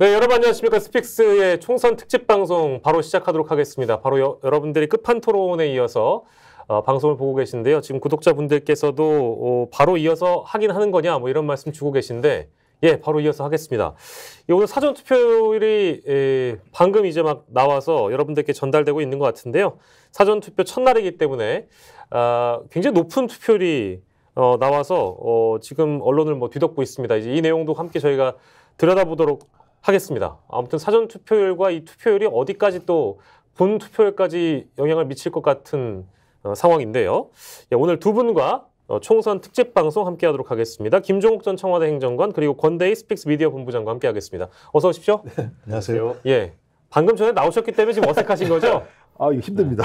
네, 여러분 안녕하십니까. 스픽스의 총선 특집 방송 바로 시작하도록 하겠습니다. 바로 여, 러분들이 끝판 토론에 이어서 어, 방송을 보고 계신데요. 지금 구독자분들께서도 어, 바로 이어서 하긴 하는 거냐 뭐 이런 말씀 주고 계신데 예, 바로 이어서 하겠습니다. 예, 오늘 사전 투표율이 예, 방금 이제 막 나와서 여러분들께 전달되고 있는 것 같은데요. 사전 투표 첫날이기 때문에 아, 굉장히 높은 투표율이 어, 나와서 어, 지금 언론을 뭐 뒤덮고 있습니다. 이제 이 내용도 함께 저희가 들여다보도록 하겠습니다. 아무튼 사전 투표율과 이 투표율이 어디까지 또 본 투표율까지 영향을 미칠 것 같은 어, 상황인데요. 예, 오늘 두 분과 어, 총선 특집 방송 함께하도록 하겠습니다. 김종욱 전 청와대 행정관 그리고 권대희 스픽스 미디어 본부장과 함께하겠습니다. 어서 오십시오. 네, 안녕하세요. 예, 방금 전에 나오셨기 때문에 지금 어색하신 거죠? 아, 이거 힘듭니다.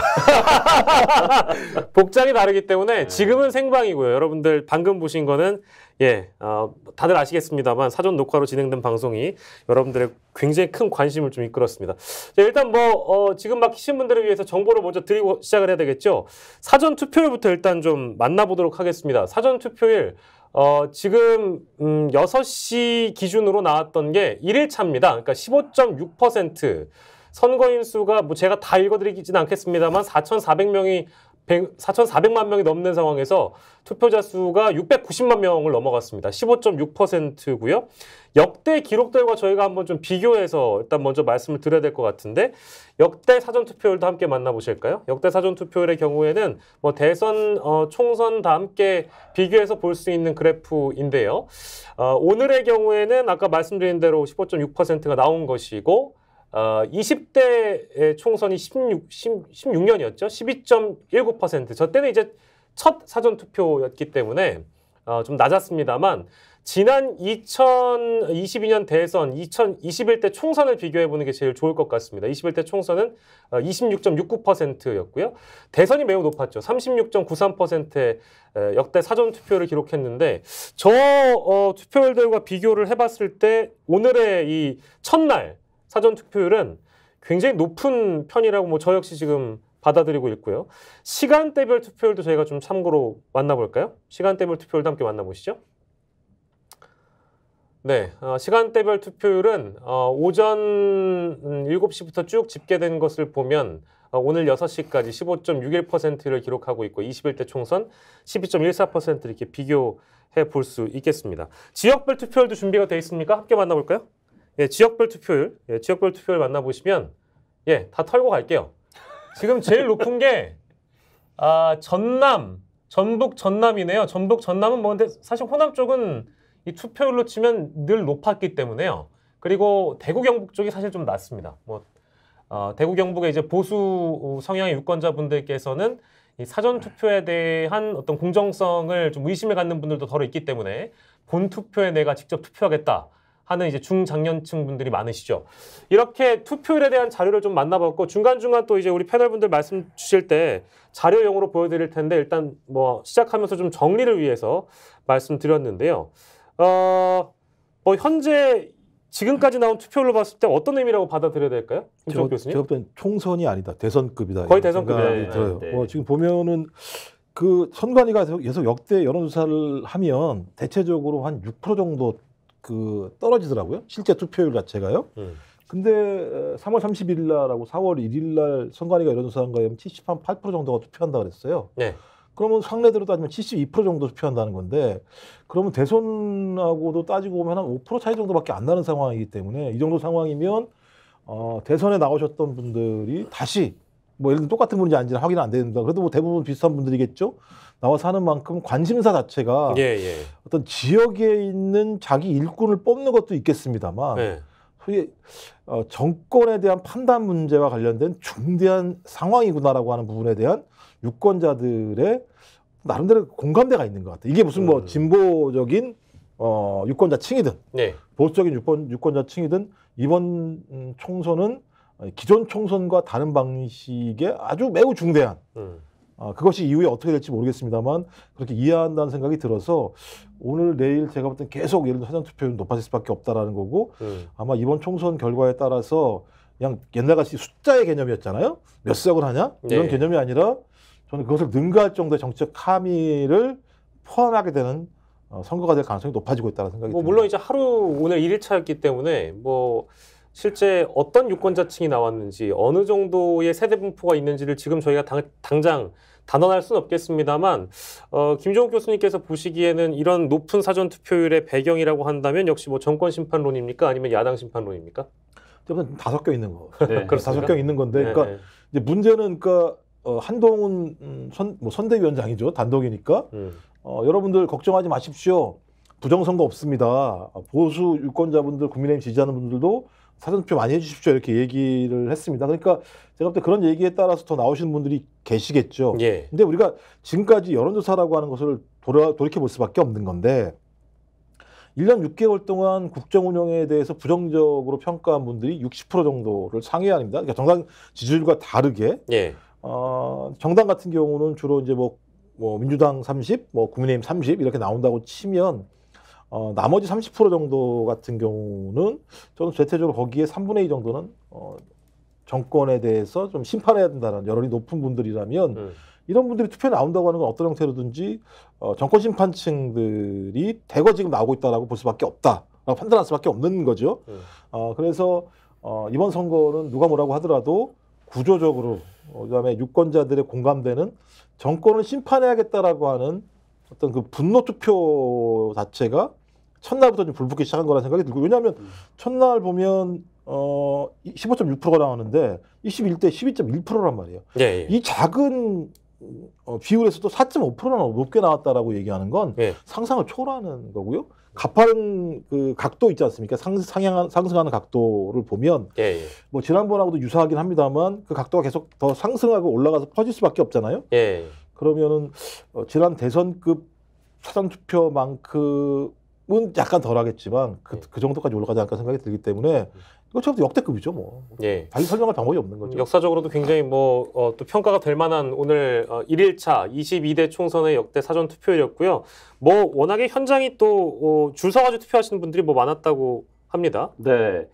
복장이 다르기 때문에 네. 지금은 생방이고요. 여러분들 방금 보신 거는 예, 어, 다들 아시겠습니다만 사전 녹화로 진행된 방송이 여러분들의 굉장히 큰 관심을 좀 이끌었습니다. 자, 일단 뭐 어, 지금 막히신 분들을 위해서 정보를 먼저 드리고 시작을 해야 되겠죠. 사전 투표일부터 일단 좀 만나보도록 하겠습니다. 사전 투표일 어, 지금 음, 6시 기준으로 나왔던 게 1일차입니다. 그러니까 15.6% 선거인 수가 뭐 제가 다읽어드리지는 않겠습니다만 4,400명이 4,400만 명이 넘는 상황에서 투표자 수가 690만 명을 넘어갔습니다. 15.6%고요. 역대 기록들과 저희가 한번 좀 비교해서 일단 먼저 말씀을 드려야 될 것 같은데 역대 사전 투표율도 함께 만나보실까요? 역대 사전 투표율의 경우에는 뭐 대선, 어, 총선 다 함께 비교해서 볼 수 있는 그래프인데요. 어, 오늘의 경우에는 아까 말씀드린 대로 15.6%가 나온 것이고 20대의 어, 총선이 16, 16 년이었죠 12.19%. 저 때는 이제 첫 사전 투표였기 때문에 어, 좀 낮았습니다만 지난 2022년 대선 2021대 총선을 비교해 보는 게 제일 좋을 것 같습니다. 21대 총선은 26.69%였고요. 어, 대선이 매우 높았죠. 36.93%의 어, 역대 사전 투표를 기록했는데 저 어, 투표율들과 비교를 해봤을 때 오늘의 이 첫날 사전 투표율은 굉장히 높은 편이라고 뭐 저 역시 지금 받아들이고 있고요. 시간대별 투표율도 저희가 좀 참고로 만나볼까요? 시간대별 투표율도 함께 만나보시죠. 네, 어, 시간대별 투표율은 어, 오전 7시부터 음, 쭉 집계된 것을 보면 어, 오늘 6시까지 15.61%를 기록하고 있고 21대 총선 12.14% 이렇게 비교해 볼 수 있겠습니다. 지역별 투표율도 준비가 되어 있습니까? 함께 만나볼까요? 예, 지역별 투표율, 예, 지역별 투표율 만나보시면 예, 다 털고 갈게요. 지금 제일 높은 게 아, 전남, 전북 전남이네요. 전북 전남은 뭐 근데 사실 호남 쪽은 이 투표율로 치면 늘 높았기 때문에요. 그리고 대구 경북 쪽이 사실 좀 낮습니다. 뭐 어, 대구 경북의 이제 보수 성향의 유권자분들께서는 이 사전 투표에 대한 어떤 공정성을 좀 의심을 갖는 분들도 더러 있기 때문에 본 투표에 내가 직접 투표하겠다. 하는 이제 중장년층 분들이 많으시죠. 이렇게 투표율에 대한 자료를 좀 만나봤고 중간중간 또 이제 우리 패널분들 말씀 주실 때 자료용으로 보여드릴 텐데 일단 뭐 시작하면서 좀 정리를 위해서 말씀드렸는데요. 어, 뭐 현재 지금까지 나온 투표율로 봤을 때 어떤 의미라고 받아들여야 될까요? 김종 교수님. 제가 볼 총선이 아니다. 대선급이다. 거의 대선급이 들 네, 네. 어, 지금 보면은 그 선관위가 계속 역대 여론조사를 하면 대체적으로 한 6% 정도 그 떨어지더라고요. 실제 투표율 자체가요. 음. 근데 3월 어, 3 1일 날하고 4월 1일 날 선관위가 이런 조사한거에 하면 78% 정도가 투표한다 그랬어요. 네. 그러면 상례대로 따지면 72% 정도 투표한다는 건데 그러면 대선하고도 따지고 보면 한 5% 차이 정도밖에 안 나는 상황이기 때문에 이 정도 상황이면 어, 대선에 나오셨던 분들이 다시 뭐 예를 들면 똑같은 분인지 아닌지 확인 안 됩니다. 그래도 뭐 대부분 비슷한 분들이겠죠. 나와서 하는 만큼 관심사 자체가 예, 예. 어떤 지역에 있는 자기 일꾼을 뽑는 것도 있겠습니다만 예. 소위 어, 정권에 대한 판단 문제와 관련된 중대한 상황이구나라고 하는 부분에 대한 유권자들의 나름대로 공감대가 있는 것 같아요. 이게 무슨 뭐 음. 진보적인 어, 유권자층이든 네. 보수적인 유권, 유권자층이든 이번 음, 총선은 어, 기존 총선과 다른 방식의 아주 매우 중대한 음. 아, 그것이 이후에 어떻게 될지 모르겠습니다만 그렇게 이해한다는 생각이 들어서 오늘 내일 제가 볼땐 계속 예를 들어 사전 투표율 높아질 수밖에 없다라는 거고 음. 아마 이번 총선 결과에 따라서 그냥 옛날같이 숫자의 개념이었잖아요 몇 석을 하냐 이런 네. 개념이 아니라 저는 그것을 능가할 정도의 정치적 함의를 포함하게 되는 어, 선거가 될 가능성이 높아지고 있다는 생각이 뭐, 듭니다. 물론 이제 하루 오늘 일일차였기 때문에 뭐 실제 어떤 유권자층이 나왔는지 어느 정도의 세대 분포가 있는지를 지금 저희가 당, 장 단언할 수는 없겠습니다만 어, 김종욱 교수님께서 보시기에는 이런 높은 사전 투표율의 배경이라고 한다면 역시 뭐 정권 심판론입니까 아니면 야당 심판론입니까? 저는 다 섞여 있는 거. 네, 그다 섞여 있는 건데, 네, 그러니까 네. 이제 문제는 그러니까 어, 한동훈 선, 뭐 선대위원장이죠 단독이니까 음. 어, 여러분들 걱정하지 마십시오. 부정선거 없습니다. 보수 유권자분들, 국민의힘 지지하는 분들도 사전투표 많이 해주십시오 이렇게 얘기를 했습니다. 그러니까 제가 볼 때 그런 얘기에 따라서 더 나오시는 분들이 계시겠죠. 예. 근데 우리가 지금까지 여론조사라고 하는 것을 돌아, 돌이켜 볼 수밖에 없는 건데 1년 6개월 동안 국정 운영에 대해서 부정적으로 평가한 분들이 60% 정도를 상회합니다. 그러니까 정당 지지율과 다르게 예. 어, 정당 같은 경우는 주로 이제 뭐, 뭐 민주당 30, 뭐 국민의힘 30 이렇게 나온다고 치면 어, 나머지 30% 정도 같은 경우는 저는 대체적으로 거기에 3분의 2 정도는 어, 정권에 대해서 좀 심판해야 된다는 여론이 높은 분들이라면 음. 이런 분들이 투표에 나온다고 하는 건 어떤 형태로든지 어, 정권 심판층들이 대거 지금 나오고 있다라고 볼 수밖에 없다 판단할 수밖에 없는 거죠. 음. 어, 그래서 어, 이번 선거는 누가 뭐라고 하더라도 구조적으로 어, 그다음에 유권자들의 공감되는 정권을 심판해야겠다라고 하는 어떤 그 분노 투표 자체가 첫날부터 좀 불붙기 시작한 거라는 생각이 들고 왜냐하면 음. 첫날 보면 어 15.6%가 나오는데 21대 12.1%란 말이에요. 예, 예. 이 작은 어, 비율에서도 4.5%나 높게 나왔다라고 얘기하는 건 예. 상상을 초월하는 거고요. 가파른 그 각도 있지 않습니까? 상, 상향, 상승하는 각도를 보면 예, 예. 뭐 지난번하고도 유사하긴 합니다만 그 각도가 계속 더 상승하고 올라가서 퍼질 수밖에 없잖아요. 예, 예. 그러면은 어, 지난 대선급 사전투표만큼 은 약간 덜하겠지만 그, 네. 그 정도까지 올라가지 않을까 생각이 들기 때문에 음. 이거 처음부터 역대급이죠 뭐. 예. 달리 설명할 방법이 없는 거죠. 역사적으로도 굉장히 뭐또 어, 평가가 될 만한 오늘 어, 1일차 22대 총선의 역대 사전 투표였고요. 뭐 워낙에 현장이 또줄 어, 서가지고 투표하시는 분들이 뭐 많았다고 합니다. 네.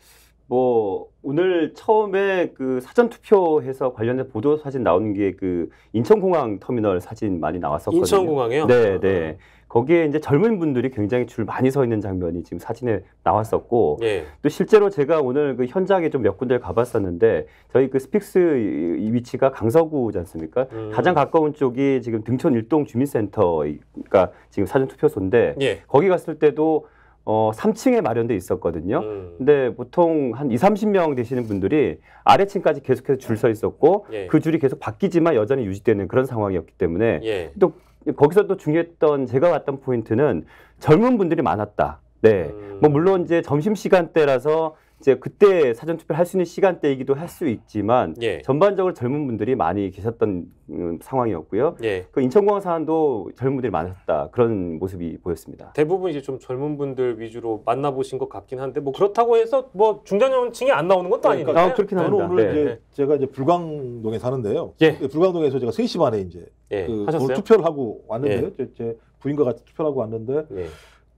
뭐 오늘 처음에 그 사전 투표해서 관련된 보도 사진 나오는 게그 인천공항 터미널 사진 많이 나왔었거든요. 인천공항이요? 네, 네. 아. 거기에 이제 젊은 분들이 굉장히 줄 많이 서 있는 장면이 지금 사진에 나왔었고 예. 또 실제로 제가 오늘 그 현장에 좀 몇 군데를 가봤었는데 저희 그 스픽스 이 위치가 강서구지 않습니까? 음. 가장 가까운 쪽이 지금 등촌 일동 주민센터가 그러니까 지금 사전 투표소인데 예. 거기 갔을 때도 어, 3층에 마련돼 있었거든요. 음. 근데 보통 한 2, 30명 되시는 분들이 아래층까지 계속해서 줄 서 있었고 예. 그 줄이 계속 바뀌지만 여전히 유지되는 그런 상황이었기 때문에 예. 또 거기서 또 중요했던 제가 왔던 포인트는 젊은 분들이 많았다. 네. 음. 뭐 물론 이제 점심 시간대라서 이제 그때 사전 투표를 할 수 있는 시간대이기도 할 수 있지만 예. 전반적으로 젊은 분들이 많이 계셨던 음, 상황이었고요. 예. 그 인천공항 사안도 젊은 분들이 많았다 그런 모습이 보였습니다. 대부분 이제 좀 젊은 분들 위주로 만나보신 것 같긴 한데 뭐 그렇다고 해서 뭐 중장년층이 안 나오는 것도 아니니까. 그러니까. 아, 그렇긴 합니다. 저는 오늘 네. 이제 제가 이제 불광동에 사는데요. 예. 그 불광동에서 제가 3시 반에 이제 예. 그 투표를 하고 왔는데요. 예. 제, 제 부인과 같이 투표를 하고 왔는데 예.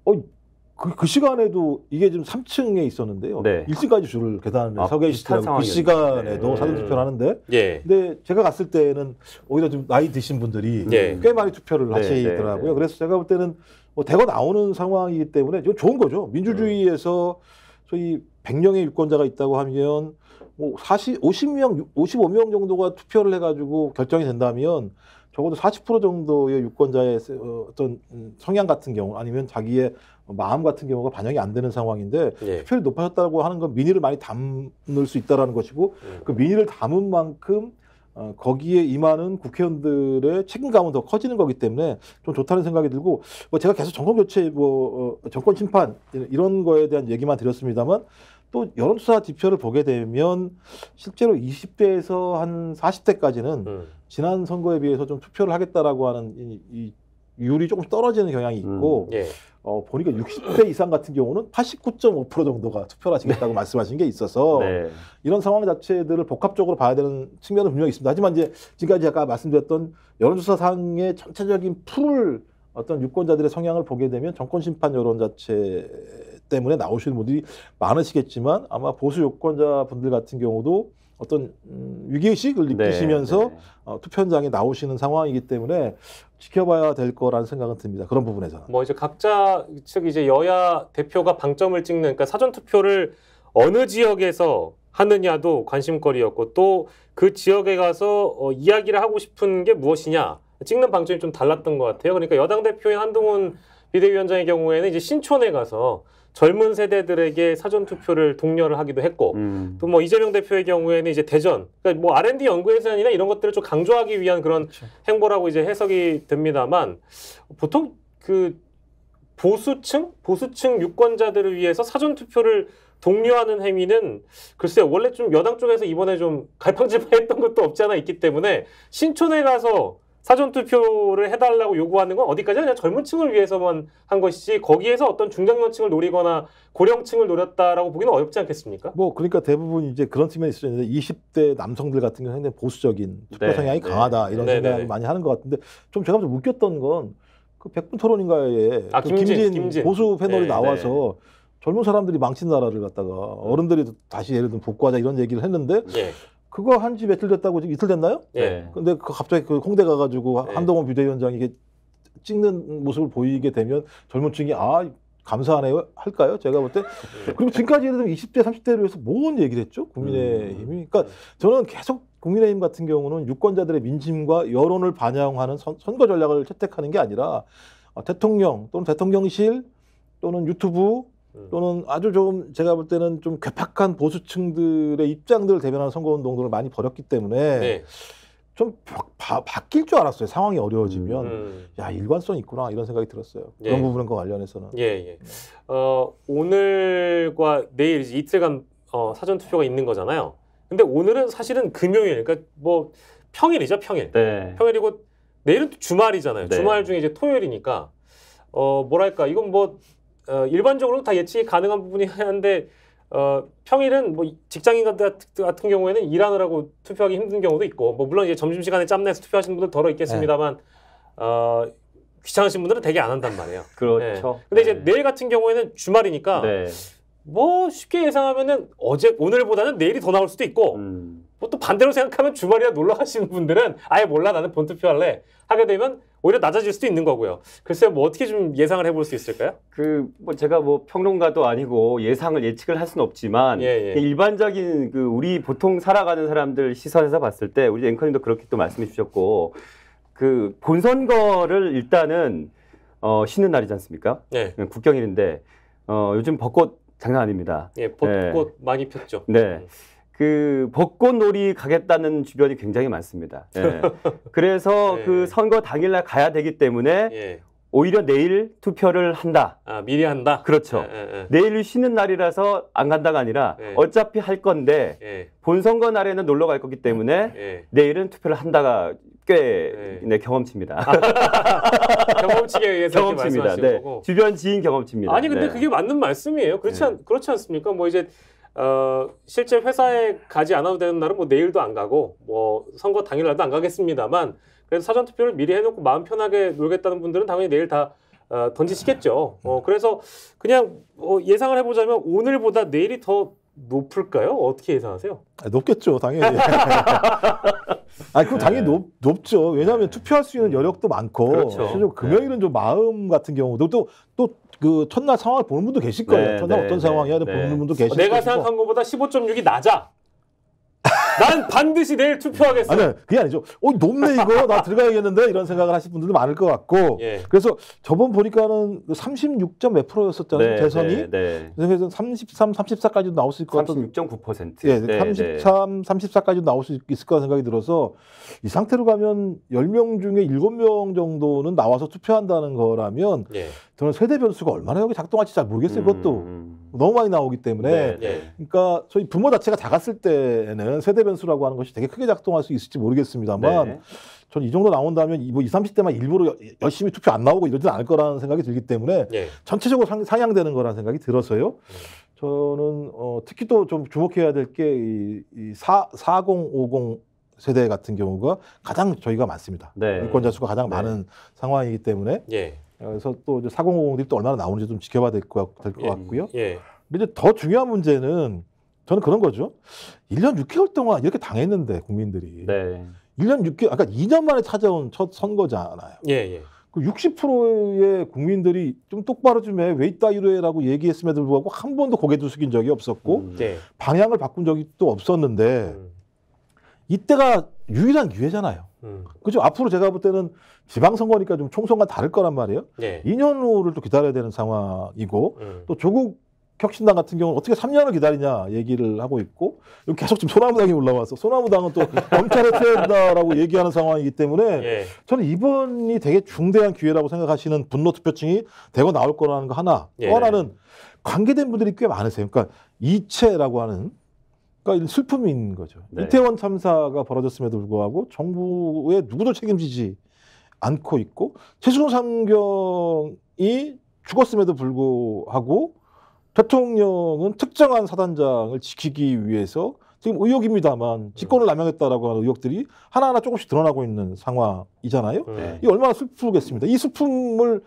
어 그, 그 시간에도 이게 지금 3층에 있었는데요. 어, 네. 1층까지 줄을 계단에 아, 서 계시더라고요. 그 시간에도 네. 사전 투표를 하는데. 예. 근데 제가 갔을 때는 오히려 좀 나이 드신 분들이 예. 꽤 많이 투표를 네. 하시더라고요. 네, 네. 그래서 제가 볼 때는 뭐 대거 나오는 상황이기 때문에 이거 좋은 거죠. 민주주의에서 소위 100명의 유권자가 있다고 하면 뭐 40, 50명, 55명 정도가 투표를 해가지고 결정이 된다면 적어도 40% 정도의 유권자의 어, 어떤 성향 같은 경우 아니면 자기의 마음 같은 경우가 반영이 안 되는 상황인데 예. 투표율이 높아졌다고 하는 건 민의를 많이 담을 수 있다라는 것이고 음. 그 민의를 담은 만큼 어, 거기에 임하는 국회의원들의 책임감은 더 커지는 거기 때문에 좀 좋다는 생각이 들고 뭐 제가 계속 정권 교체 뭐 어, 정권 심판 이런 거에 대한 얘기만 드렸습니다만 또 여론조사 지표를 보게 되면 실제로 20대에서 한 40대까지는 음. 지난 선거에 비해서 좀 투표를 하겠다라고 하는 이, 이 율이 조금씩 떨어지는 경향이 음, 있고 음, 예. 어, 보니까 60대 이상 같은 경우는 89.5% 정도가 투표를 하시겠다고 네. 말씀하신 게 있어서 네. 이런 상황 자체들을 복합적으로 봐야 되는 측면은 분명히 있습니다. 하지만 이제 지금까지 아까 말씀드렸던 여론조사상의 전체적인 풀을 어떤 유권자들의 성향을 보게 되면 정권 심판 여론 자체 때문에 나오시는 분들이 많으시겠지만 아마 보수 유권자 분들 같은 경우도 어떤 음, 위기의식을 네, 느끼시면서 네, 네. 어, 투표 현장에 나오시는 상황이기 때문에 지켜봐야 될 거라는 생각은 듭니다. 그런 부분에서뭐 이제 각자 즉 이제 여야 대표가 방점을 찍는 그러니까 사전 투표를 어느 지역에서 하느냐도 관심거리였고 또 그 지역에 가서 어, 이야기를 하고 싶은 게 무엇이냐 찍는 방점이 좀 달랐던 것 같아요. 그러니까 여당 대표인 한동훈 비대위원장의 경우에는 이제 신촌에 가서 젊은 세대들에게 사전 투표를 독려를 하기도 했고 음. 또뭐 이재명 대표의 경우에는 이제 대전 그러니까 뭐 R&D 연구회산이나 이런 것들을 좀 강조하기 위한 그런 그렇죠. 행보라고 이제 해석이 됩니다만 보통 그 보수층 보수층 유권자들을 위해서 사전 투표를 독려하는 행위는 글쎄 원래 좀 여당 쪽에서 이번에 좀 갈팡질팡했던 것도 없지 않아 있기 때문에 신촌에 가서 사전투표를 해달라고 요구하는 건 어디까지나 젊은 층을 위해서만 한 것이지 거기에서 어떤 중장년층을 노리거나 고령층을 노렸다라고 보기는 어렵지 않겠습니까? 뭐 그러니까 대부분 이제 그런 측면이 있을 수 있는데 20대 남성들 같은 경우는 굉장히 보수적인 투표 네, 성향이 네. 강하다 이런 네, 네 생각을 네. 많이 하는 것 같은데 좀 제가 좀 웃겼던 건 그 백분 토론인가에 아, 그 김진, 김진, 김진, 보수 패널이 네, 나와서 젊은 사람들이 망친 나라를 갖다가 음. 어른들이 다시 예를 들면 복구하자 이런 얘기를 했는데 예. 그거 한 지 며칠 됐다고 지금 이틀 됐나요? 예. 근데 그 갑자기 그 홍대 가가지고 예. 한동훈 비대위원장이 게 찍는 모습을 보이게 되면 젊은 층이 아 감사하네요 할까요? 제가 볼 때. 예. 그리고 지금까지 예를 들면 20대, 30대를 위해서 뭔 얘기를 했죠? 국민의힘이. 음. 그러니까 저는 계속 국민의힘 같은 경우는 유권자들의 민심과 여론을 반영하는 선, 거 전략을 채택하는 게 아니라 어, 대통령 또는 대통령실 또는 유튜브 음. 또는 아주 좀 제가 볼 때는 좀 괴팍한 보수층들의 입장들을 대변하는 선거운동들을 많이 벌였기 때문에 네. 좀 바, 바뀔 줄 알았어요. 상황이 어려워지면 음, 음. 야 일관성 있구나 이런 생각이 들었어요. 예. 그런 부분과 관련해서는 예, 예. 어, 오늘과 내일 이틀간 어, 사전 투표가 있는 거잖아요. 근데 오늘은 사실은 금요일, 그러니까 뭐 평일이죠 평일. 네. 평일이고 내일은 주말이잖아요. 네. 주말 중에 이제 토요일이니까 어 뭐랄까 이건 뭐 어, 일반적으로 다 예측이 가능한 부분이 한데 어, 평일은 뭐 직장인 같은 경우에는 일하느라고 투표하기 힘든 경우도 있고 뭐 물론 이제 점심시간에 짬내서 투표하시는 분들 더러 있겠습니다만 네. 어, 귀찮으신 분들은 되게 안 한단 말이에요. 그렇죠. 네. 근데 이제 네. 내일 같은 경우에는 주말이니까 네. 뭐 쉽게 예상하면은 어제 오늘보다는 내일이 더 나올 수도 있고 음. 뭐또 반대로 생각하면 주말이나 놀러 가시는 분들은 아예 몰라 나는 본 투표할래 하게 되면 오히려 낮아질 수도 있는 거고요. 글쎄 뭐 어떻게 좀 예상을 해볼 수 있을까요? 그 뭐 제가 뭐 평론가도 아니고 예상을 예측을 할 수는 없지만 예, 예. 그 일반적인 그 우리 보통 살아가는 사람들 시선에서 봤을 때 우리 앵커님도 그렇게 또 말씀해 주셨고 그 본선거를 일단은 어 쉬는 날이지 않습니까? 네. 예. 국경일인데 어 요즘 벚꽃 장난 아닙니다. 예, 벚꽃 네. 많이 폈죠. 네. 음. 그 벚꽃놀이 가겠다는 주변이 굉장히 많습니다. 예. 그래서 예. 그 선거 당일날 가야 되기 때문에 예. 오히려 내일 투표를 한다. 아, 미리 한다? 그렇죠. 예, 예, 예. 내일 쉬는 날이라서 안 간다가 아니라 어차피 할 건데 본선거 날에는 놀러 갈 거기 때문에 내일은 투표를 한다가 꽤 네, 경험치입니다. 경험치에 의해서 경험치입니다. 네. 주변 지인 경험치입니다. 아니 근데 네. 그게 맞는 말씀이에요. 그렇지 않, 네. 그렇지 않습니까? 뭐 이제 어, 실제 회사에 가지 않아도 되는 날은 뭐 내일도 안 가고 뭐 선거 당일날도 안 가겠습니다만 그래서 사전 투표를 미리 해놓고 마음 편하게 놀겠다는 분들은 당연히 내일 다 어, 던지시겠죠. 어, 그래서 그냥 어, 예상을 해보자면 오늘보다 내일이 더 높을까요? 어떻게 예상하세요? 아, 높겠죠, 당연히. 아, 그럼 당연히 네. 높, 높죠. 왜냐하면 네. 투표할 수 있는 여력도 많고, 그렇죠. 실제로 금요일은 네. 좀 마음 같은 경우도 또, 또그 첫날 상황을 보는 분도 계실 거예요. 네, 첫날 네, 어떤 상황이야 네. 보는 분도 어, 계실 거예요. 내가 생각한 것보다 15.6이 낮아. 난 반드시 내일 투표하겠어. 아니, 네. 그게 아니죠. 어, 높네, 이거. 나 들어가야겠는데? 이런 생각을 하실 분들도 많을 것 같고. 예. 그래서 저번 보니까는 3 그 6몇 프로였었잖아요. 네, 대선이. 네, 네, 그래서 33, 34까지도 나올 수 있을 것 같은. 36.9%. 예, 네, 33, 34까지도 나올 수 있을 거라 생각이 들어서 이 상태로 가면 10명 중에 7명 정도는 나와서 투표한다는 거라면 예. 저는 세대 변수가 얼마나 여기 작동할지 잘 모르겠어요. 음, 그것도. 음, 음. 너무 많이 나오기 때문에. 그러니까 저희 부모 자체가 작았을 때는 세대 상대 변수라고 하는 것이 되게 크게 작동할 수 있을지 모르겠습니다만 네. 전이 정도 나온다면 뭐 20, 30대만 일부러 열심히 투표 안 나오고 이러진 않을 거라는 생각이 들기 때문에 네. 전체적으로 상, 상향되는 거라는 생각이 들어서요. 네. 저는 어, 특히 또 좀 주목해야 될 게이 이4050 세대 같은 경우가 가장 저희가 많습니다. 네. 유권자 수가 가장 네. 많은 상황이기 때문에 예. 그래서 또 4050들이 또 얼마나 나오는지 좀 지켜봐야 될것 예. 같고요. 예. 근데 이제 더 중요한 문제는 저는 그런 거죠. 1년 6개월 동안 이렇게 당했는데 국민들이 네. 1년 6개월 아까 2년 만에 찾아온 첫 선거잖아요. 예, 예. 그 60%의 국민들이 좀 똑바로 좀해왜 이따위로 해라고 얘기했음에도 불구하고 한 번도 고개도 숙인 적이 없었고 음, 네. 방향을 바꾼 적이 또 없었는데 음. 이때가 유일한 기회잖아요. 음. 그죠? 앞으로 제가 볼 때는 지방선거니까 좀 총선과 다를 거란 말이에요. 네. 2년 후를 또 기다려야 되는 상황이고 음. 또 조국 혁신당 같은 경우는 어떻게 3년을 기다리냐 얘기를 하고 있고 계속 지금 소나무당이 올라와서 소나무당은 또 검찰에 태운다라고 얘기하는 상황이기 때문에 예. 저는 이번이 되게 중대한 기회라고 생각하시는 분노 투표층이 대거 나올 거라는 거 하나 예. 또 하나는 관계된 분들이 꽤 많으세요. 그러니까 이체라고 하는 그러니까 슬픔인 거죠. 네. 이태원 참사가 벌어졌음에도 불구하고 정부에 누구도 책임지지 않고 있고 최순상경이 죽었음에도 불구하고 대통령은 특정한 사단장을 지키기 위해서 지금 의혹입니다만 네. 직권을 남용했다라고 하는 의혹들이 하나하나 조금씩 드러나고 있는 상황이잖아요. 네. 이 얼마나 슬프겠습니다. 이 슬픔을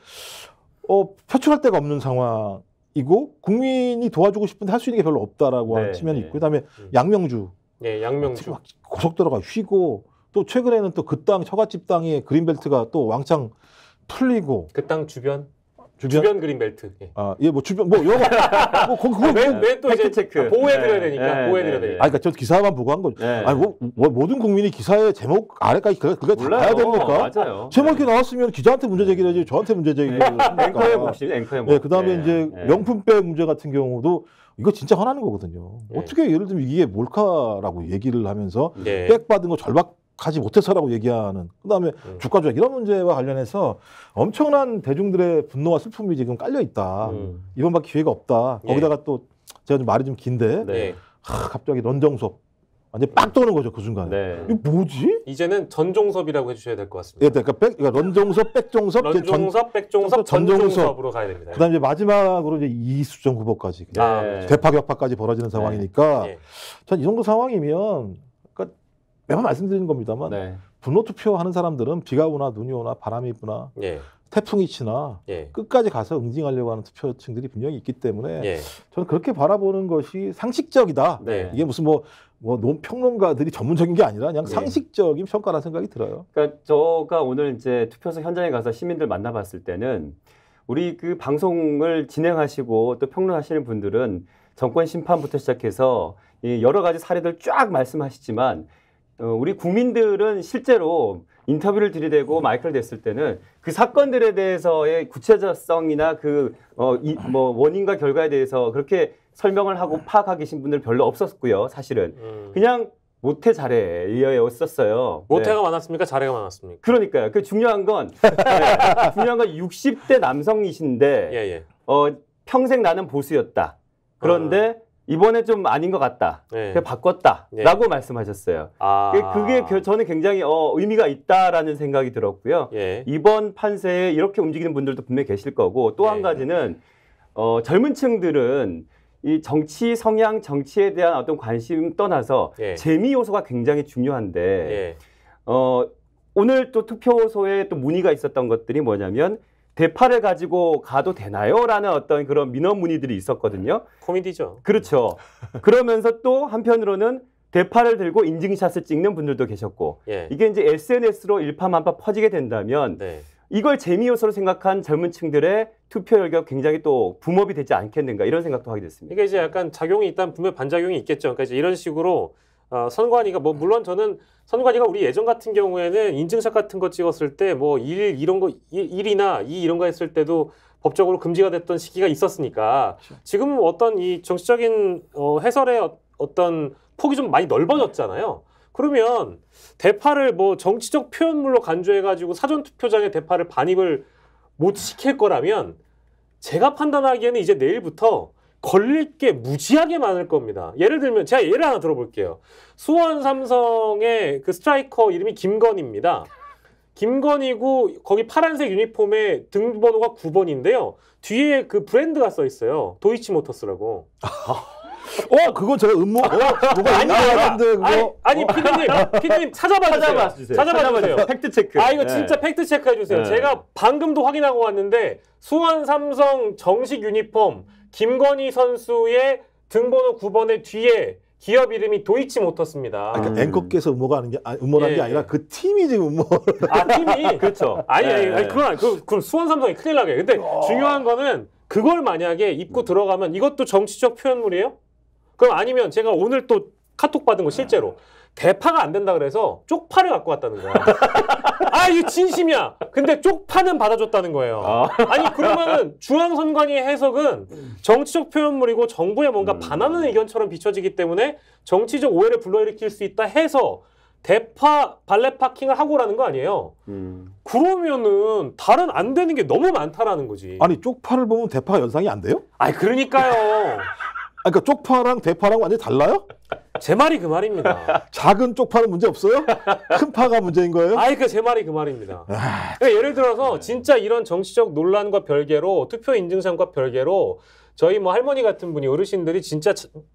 어, 표출할 데가 없는 상황이고 국민이 도와주고 싶은데 할 수 있는 게 별로 없다라고 하는 네. 측면이 네. 있고 그다음에 음. 양명주. 네, 양명주. 막 고속도로가 쉬고 또 최근에는 또 그 땅 처갓집 땅에 그린벨트가 또 왕창 풀리고 그 땅 주변 주변, 주변 그린벨트. 예. 아, 예, 뭐 주변 뭐 여러 뭐거 그거 맨또 이제 체크. 보호해 드려야 네. 되니까. 네, 보호해 드려야 돼. 네. 아, 그러니까 저 기사만 보고 한 거죠. 네. 아니, 뭐, 뭐, 모든 국민이 기사의 제목 아래까지 그게 그게 다 봐야 됩니까? 맞아요. 제목이 나왔으면 기자한테 문제 제기를 하지 저한테 문제 제기를 앵커에 몫이 앵커에 몫. 예, 그다음에 이제 명품백 문제 같은 경우도 이거 진짜 화나는 거거든요. 어떻게 예를 들면 이게 몰카라고 얘기를 하면서 백 받은 거 절박 가지 못해서라고 얘기하는 그다음에 음. 주가 조작 이런 문제와 관련해서 엄청난 대중들의 분노와 슬픔이 지금 깔려 있다 음. 이번밖에 기회가 없다 예. 거기다가 또 제가 좀 말이 좀 긴데 네. 예. 하, 갑자기 런정섭 완전 빡도는 거죠 그 순간에 네. 이거 뭐지? 이제는 전종섭이라고 해주셔야 될 것 같습니다. 예, 그러니까, 그러니까 런종섭, 백종섭, 런종섭, 백종섭, 전종섭으로 가야 됩니다. 그다음 이제 마지막으로 이제 이수정 후보까지 네. 대파 격파까지 벌어지는 네. 상황이니까 예. 전이 정도 상황이면 매번 말씀드리는 겁니다만 네. 분노 투표하는 사람들은 비가 오나 눈이 오나 바람이 부나 예. 태풍이 치나 예. 끝까지 가서 응징하려고 하는 투표층들이 분명히 있기 때문에 예. 저는 그렇게 바라보는 것이 상식적이다. 네. 이게 무슨 뭐, 뭐 논평론가들이 전문적인 게 아니라 그냥 예. 상식적인 평가라는 생각이 들어요. 그러니까 저가 오늘 이제 투표소 현장에 가서 시민들 만나봤을 때는 우리 그 방송을 진행하시고 또 평론하시는 분들은 정권 심판부터 시작해서 여러 가지 사례들 쫙 말씀하시지만 어, 우리 국민들은 실제로 인터뷰를 들이대고 마이크를 댔을 때는 그 사건들에 대해서의 구체적성이나 그, 어, 이, 뭐, 원인과 결과에 대해서 그렇게 설명을 하고 파악하 계신 분들 별로 없었고요, 사실은. 음. 그냥 모태 잘해, 이어였었어요. 모태가 네. 많았습니까? 잘해가 많았습니까? 그러니까요. 그 중요한 건, 네, 그 중요한 건 60대 남성이신데, 예, 예. 어, 평생 나는 보수였다. 그런데 아. 이번에 좀 아닌 것 같다. 네. 바꿨다라고 네. 말씀하셨어요. 아. 그, 그게 저는 굉장히 어, 의미가 있다라는 생각이 들었고요. 예. 이번 판세에 이렇게 움직이는 분들도 분명히 계실 거고 또한 예. 가지는 어, 젊은 층들은 이 정치 성향, 정치에 대한 어떤 관심 떠나서 예. 재미 요소가 굉장히 중요한데 예. 어, 오늘 또 투표소에 또 문의가 있었던 것들이 뭐냐면 대파를 가지고 가도 되나요? 라는 어떤 그런 민원 문의들이 있었거든요. 코미디죠. 그렇죠. 그러면서 또 한편으로는 대파를 들고 인증샷을 찍는 분들도 계셨고 예. 이게 이제 SNS로 일파만파 퍼지게 된다면 네. 이걸 재미 요소로 생각한 젊은 층들의 투표 열기가 굉장히 또 붐업이 되지 않겠는가 이런 생각도 하게 됐습니다. 이게 그러니까 이제 약간 작용이 일단 분명 반작용이 있겠죠. 그러니까 이제 이런 식으로 어, 선관위가 뭐 물론 저는 선관위가 우리 예전 같은 경우에는 인증샷 같은 거 찍었을 때뭐일 이런 거 일, 이나이 이런 거 했을 때도 법적으로 금지가 됐던 시기가 있었으니까 그렇죠. 지금 어떤 이 정치적인 어, 해설의 어, 어떤 폭이 좀 많이 넓어졌잖아요. 그러면 대파를 뭐 정치적 표현물로 간주해가지고 사전 투표장에 대파를 반입을 못 시킬 거라면 제가 판단하기에는 이제 내일부터 걸릴 게 무지하게 많을 겁니다. 예를 들면 제가 예를 하나 들어볼게요. 수원 삼성의 그 스트라이커 이름이 김건입니다. 김건이고 거기 파란색 유니폼에 등번호가 9번인데요. 뒤에 그 브랜드가 써 있어요. 도이치모터스라고. 어, 그건 제가 음모. 어, 뭐가 아니, 있는데 그거. 아니 피디님, 피디님 찾아봐 주세요. 찾아봐 주세요. 찾아봐 주세요. 팩트 체크. 아, 이거 네. 진짜 팩트 체크해 주세요. 네. 제가 방금도 확인하고 왔는데 수원 삼성 정식 유니폼 김건희 선수의 등번호 9번의 뒤에 기업 이름이 도이치 모터스입니다. 아, 그러니까 앵커께서 음모하는 게 아, 음모한 예, 게 예. 아니라 그 팀이 지금 음모. 아 팀이 그렇죠. 아니, 아니, 아 그건 그, 그럼 수원 삼성이 큰일 나게. 근데 어... 중요한 거는 그걸 만약에 입고 들어가면 이것도 정치적 표현물이에요? 그럼 아니면 제가 오늘 또 카톡 받은 거 실제로. 네. 대파가 안 된다 그래서 쪽파를 갖고 왔다는 거야. 아, 이거 진심이야. 근데 쪽파는 받아줬다는 거예요. 아. 니 그러면은 중앙선관위의 해석은 정치적 표현물이고 정부에 뭔가 음. 반하는 의견처럼 비춰지기 때문에 정치적 오해를 불러일으킬 수 있다 해서 대파 발레 파킹을 하고라는 거 아니에요. 음. 그러면은 다른 안 되는 게 너무 많다라는 거지. 아니 쪽파를 보면 대파가 연상이 안 돼요? 아니 그러니까요. 아 그러니까 쪽파랑 대파랑 완전히 달라요? 제 말이 그 말입니다. 작은 쪽파는 문제 없어요? 큰 파가 문제인 거예요? 아니 그제 말이 그 말입니다. 그러니까 예를 들어서 네. 진짜 이런 정치적 논란과 별개로 투표 인증상과 별개로 저희 뭐 할머니 같은 분이 어르신들이 진짜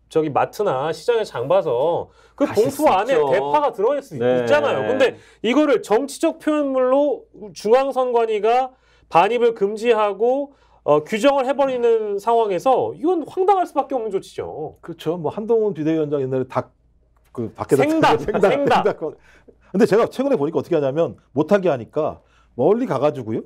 저기 마트나 시장에 장 봐서 그 봉투 안에 대파가 들어갈 수 네. 있잖아요. 근데 이거를 정치적 표현물로 중앙선관위가 반입을 금지하고 어, 규정을 해버리는 상황에서 이건 황당할 수밖에 없는 조치죠. 그렇죠. 뭐 한동훈 비대위원장 옛날에 닭그 밖에다 생닭 생닭 생닭. 생닭. 근데 제가 최근에 보니까 어떻게 하냐면 못하게 하니까 멀리 가가지고요.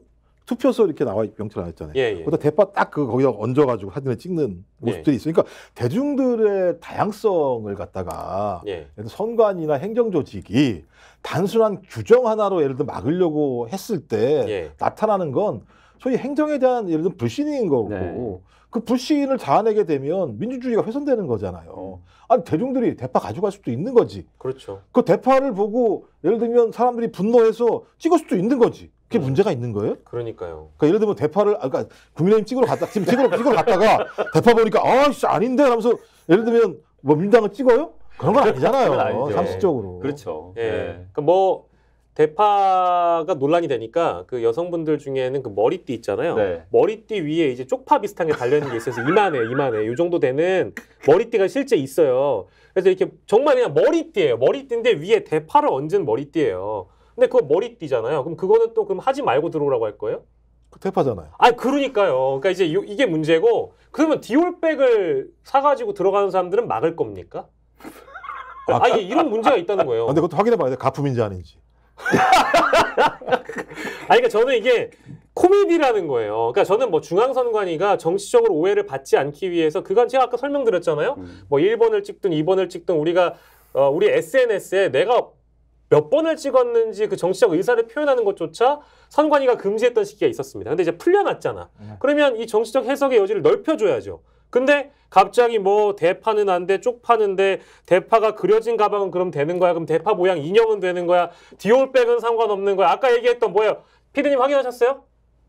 투표소 이렇게 나와 명찰 안 했잖아요. 예, 예. 거다 대파 딱 그 거기다 얹어가지고 사진을 찍는 모습들이 예. 있으니까 대중들의 다양성을 갖다가 예. 선관이나 행정 조직이 단순한 규정 하나로 예를 들어 막으려고 했을 때 예. 나타나는 건 소위 행정에 대한 예를 들면 불신인 거고 네. 그 불신을 자아내게 되면 민주주의가 훼손되는 거잖아요. 음. 아니 대중들이 대파 가져갈 수도 있는 거지. 그렇죠. 그 대파를 보고 예를 들면 사람들이 분노해서 찍을 수도 있는 거지. 그게 음. 문제가 있는 거예요? 그러니까요. 그러니까 예를 들면 대파를 아까 그러니까 국민의힘 찍으러 갔다 지금 찍으러 찍으러 갔다가 대파 보니까 아씨 아닌데 하면서 예를 들면 뭐 민당을 찍어요? 그런 건 아니잖아요. 상식적으로. 예. 그렇죠. 예. 네. 그러니까 뭐 대파가 논란이 되니까 그 여성분들 중에는 그 머리띠 있잖아요. 네. 머리띠 위에 이제 쪽파 비슷한 게 달려 있는 게 있어서 이만해, 이만해. 이 정도 되는 머리띠가 실제 있어요. 그래서 이렇게 정말 그냥 머리띠예요. 머리띠인데 위에 대파를 얹은 머리띠예요. 근데 그거 머리띠잖아요. 그럼 그거는 또 그럼 하지 말고 들어오라고 할 거예요? 그 대파잖아요. 아, 그러니까요. 그러니까 이제 요, 이게 문제고 그러면 디올백을 사가지고 들어가는 사람들은 막을 겁니까? 아, 아 이게 이런 문제가 있다는 거예요. 아, 근데 그것도 확인해 봐야 돼. 가품인지 아닌지. 아니, 그러니까 저는 이게 코미디라는 거예요. 그러니까 저는 뭐 중앙선관위가 정치적으로 오해를 받지 않기 위해서 그건 제가 아까 설명드렸잖아요. 음. 뭐 1번을 찍든 2번을 찍든 우리가 어, 우리 SNS에 내가 몇 번을 찍었는지 그 정치적 의사를 표현하는 것조차 선관위가 금지했던 시기가 있었습니다. 근데 이제 풀려났잖아. 음. 그러면 이 정치적 해석의 여지를 넓혀줘야죠. 근데 갑자기 뭐 대파는 안 돼, 쪽파는데 대파가 그려진 가방은 그럼 되는 거야. 그럼 대파 모양 인형은 되는 거야. 디올백은 상관없는 거야. 아까 얘기했던 뭐예요? 피디님 확인하셨어요?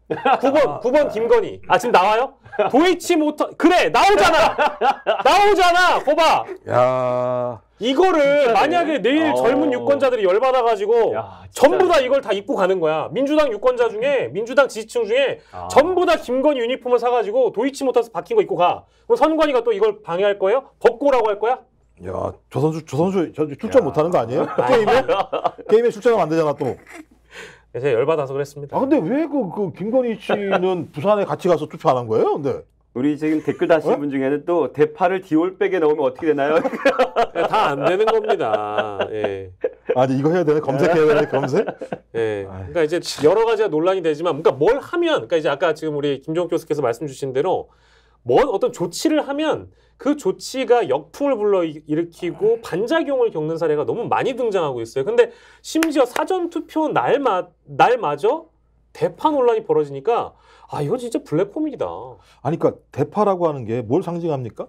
9번, 9번 김건희. 아, 지금 나와요? 도이치 모터, 그래! 나오잖아! 나오잖아! 호바! 야 이거를 진짜네. 만약에 내일 어... 젊은 유권자들이 열받아가지고 야, 전부 다 이걸 다 입고 가는 거야. 민주당 유권자 중에 민주당 지지층 중에 아... 전부 다 김건희 유니폼을 사가지고 도이치모터스 바뀐 거 입고 가. 그럼 선관위가 또 이걸 방해할 거예요? 벗고라고할 거야? 야, 저 선수, 저 선수 출전 못하는 거 아니에요? 게임에? 게임에 출전하면 안 되잖아, 또. 제가 열받아서 그랬습니다. 아, 근데 왜 그, 그 김건희 씨는 부산에 같이 가서 투표 안 한 거예요? 근데? 우리 지금 댓글 다시는 어? 분 중에는 또 대파를 디올백에 넣으면 어떻게 되나요? 다 안 되는 겁니다. 예. 아, 이거 해야 되나? 검색해야 되나? 검색? 예. 아. 그러니까 이제 여러 가지가 논란이 되지만, 그러니까 뭘 하면, 그러니까 이제 아까 지금 우리 김종 교수께서 말씀 주신 대로, 뭔 어떤 조치를 하면 그 조치가 역풍을 불러 일으키고 반작용을 겪는 사례가 너무 많이 등장하고 있어요. 근데 심지어 사전 투표 날마 날마저 대파 논란이 벌어지니까 아 이건 진짜 블랙 폼이다 아니 그러니까 대파라고 하는 게 뭘 상징합니까?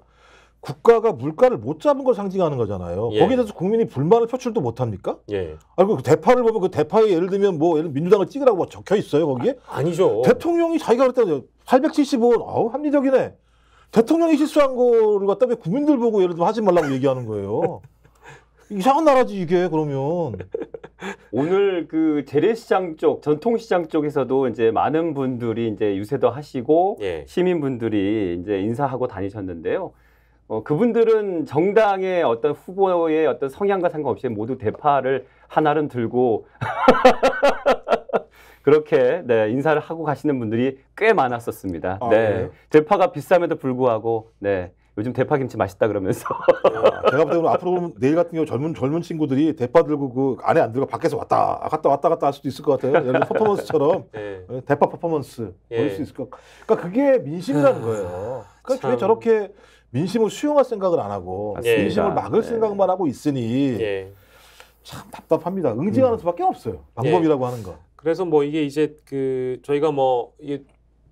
국가가 물가를 못 잡은 걸 상징하는 거잖아요. 예. 거기에 대해서 국민이 불만을 표출도 못 합니까? 예. 아니 그 대파를 보면 그 대파에 예를 들면 뭐 예를 민주당을 찍으라고 뭐 적혀 있어요 거기에? 아, 니죠 대통령이 자기가 그랬잖아요. 875원 아우 합리적이네. 대통령이 실수한 거를 갖다 왜 국민들 보고 예를 들면 하지 말라고 얘기하는 거예요. 이상한 나라지 이게 그러면. 오늘 그 재래시장 쪽, 전통시장 쪽에서도 이제 많은 분들이 이제 유세도 하시고 예. 시민분들이 이제 인사하고 다니셨는데요. 어, 그분들은 정당의 어떤 후보의 어떤 성향과 상관없이 모두 대파를 하나는 들고 그렇게 네, 인사를 하고 가시는 분들이 꽤 많았었습니다. 아, 네. 네. 대파가 비쌈에도 불구하고 네. 요즘 대파 김치 맛있다 그러면서. 야, 아, 제가 볼 때는 앞으로 내일 같은 경우 젊은 젊은 친구들이 대파 들고 그 안에 안 들고 밖에서 왔다 갔다 왔다 갔다 할 수도 있을 것 같아요. 예를 퍼포먼스처럼 네. 네. 대파 퍼포먼스 예. 볼수 있을 것. 같... 그러니까 그게 민심이라는 아, 거예요. 그러니까 그게 저렇게 민심을 수용할 생각을 안 하고 맞습니다. 민심을 막을 네. 생각만 하고 있으니 예. 참 답답합니다. 응징하는 음. 수밖에 없어요. 예. 방법이라고 예. 하는 거. 그래서 뭐 이게 이제 그 저희가 뭐 이게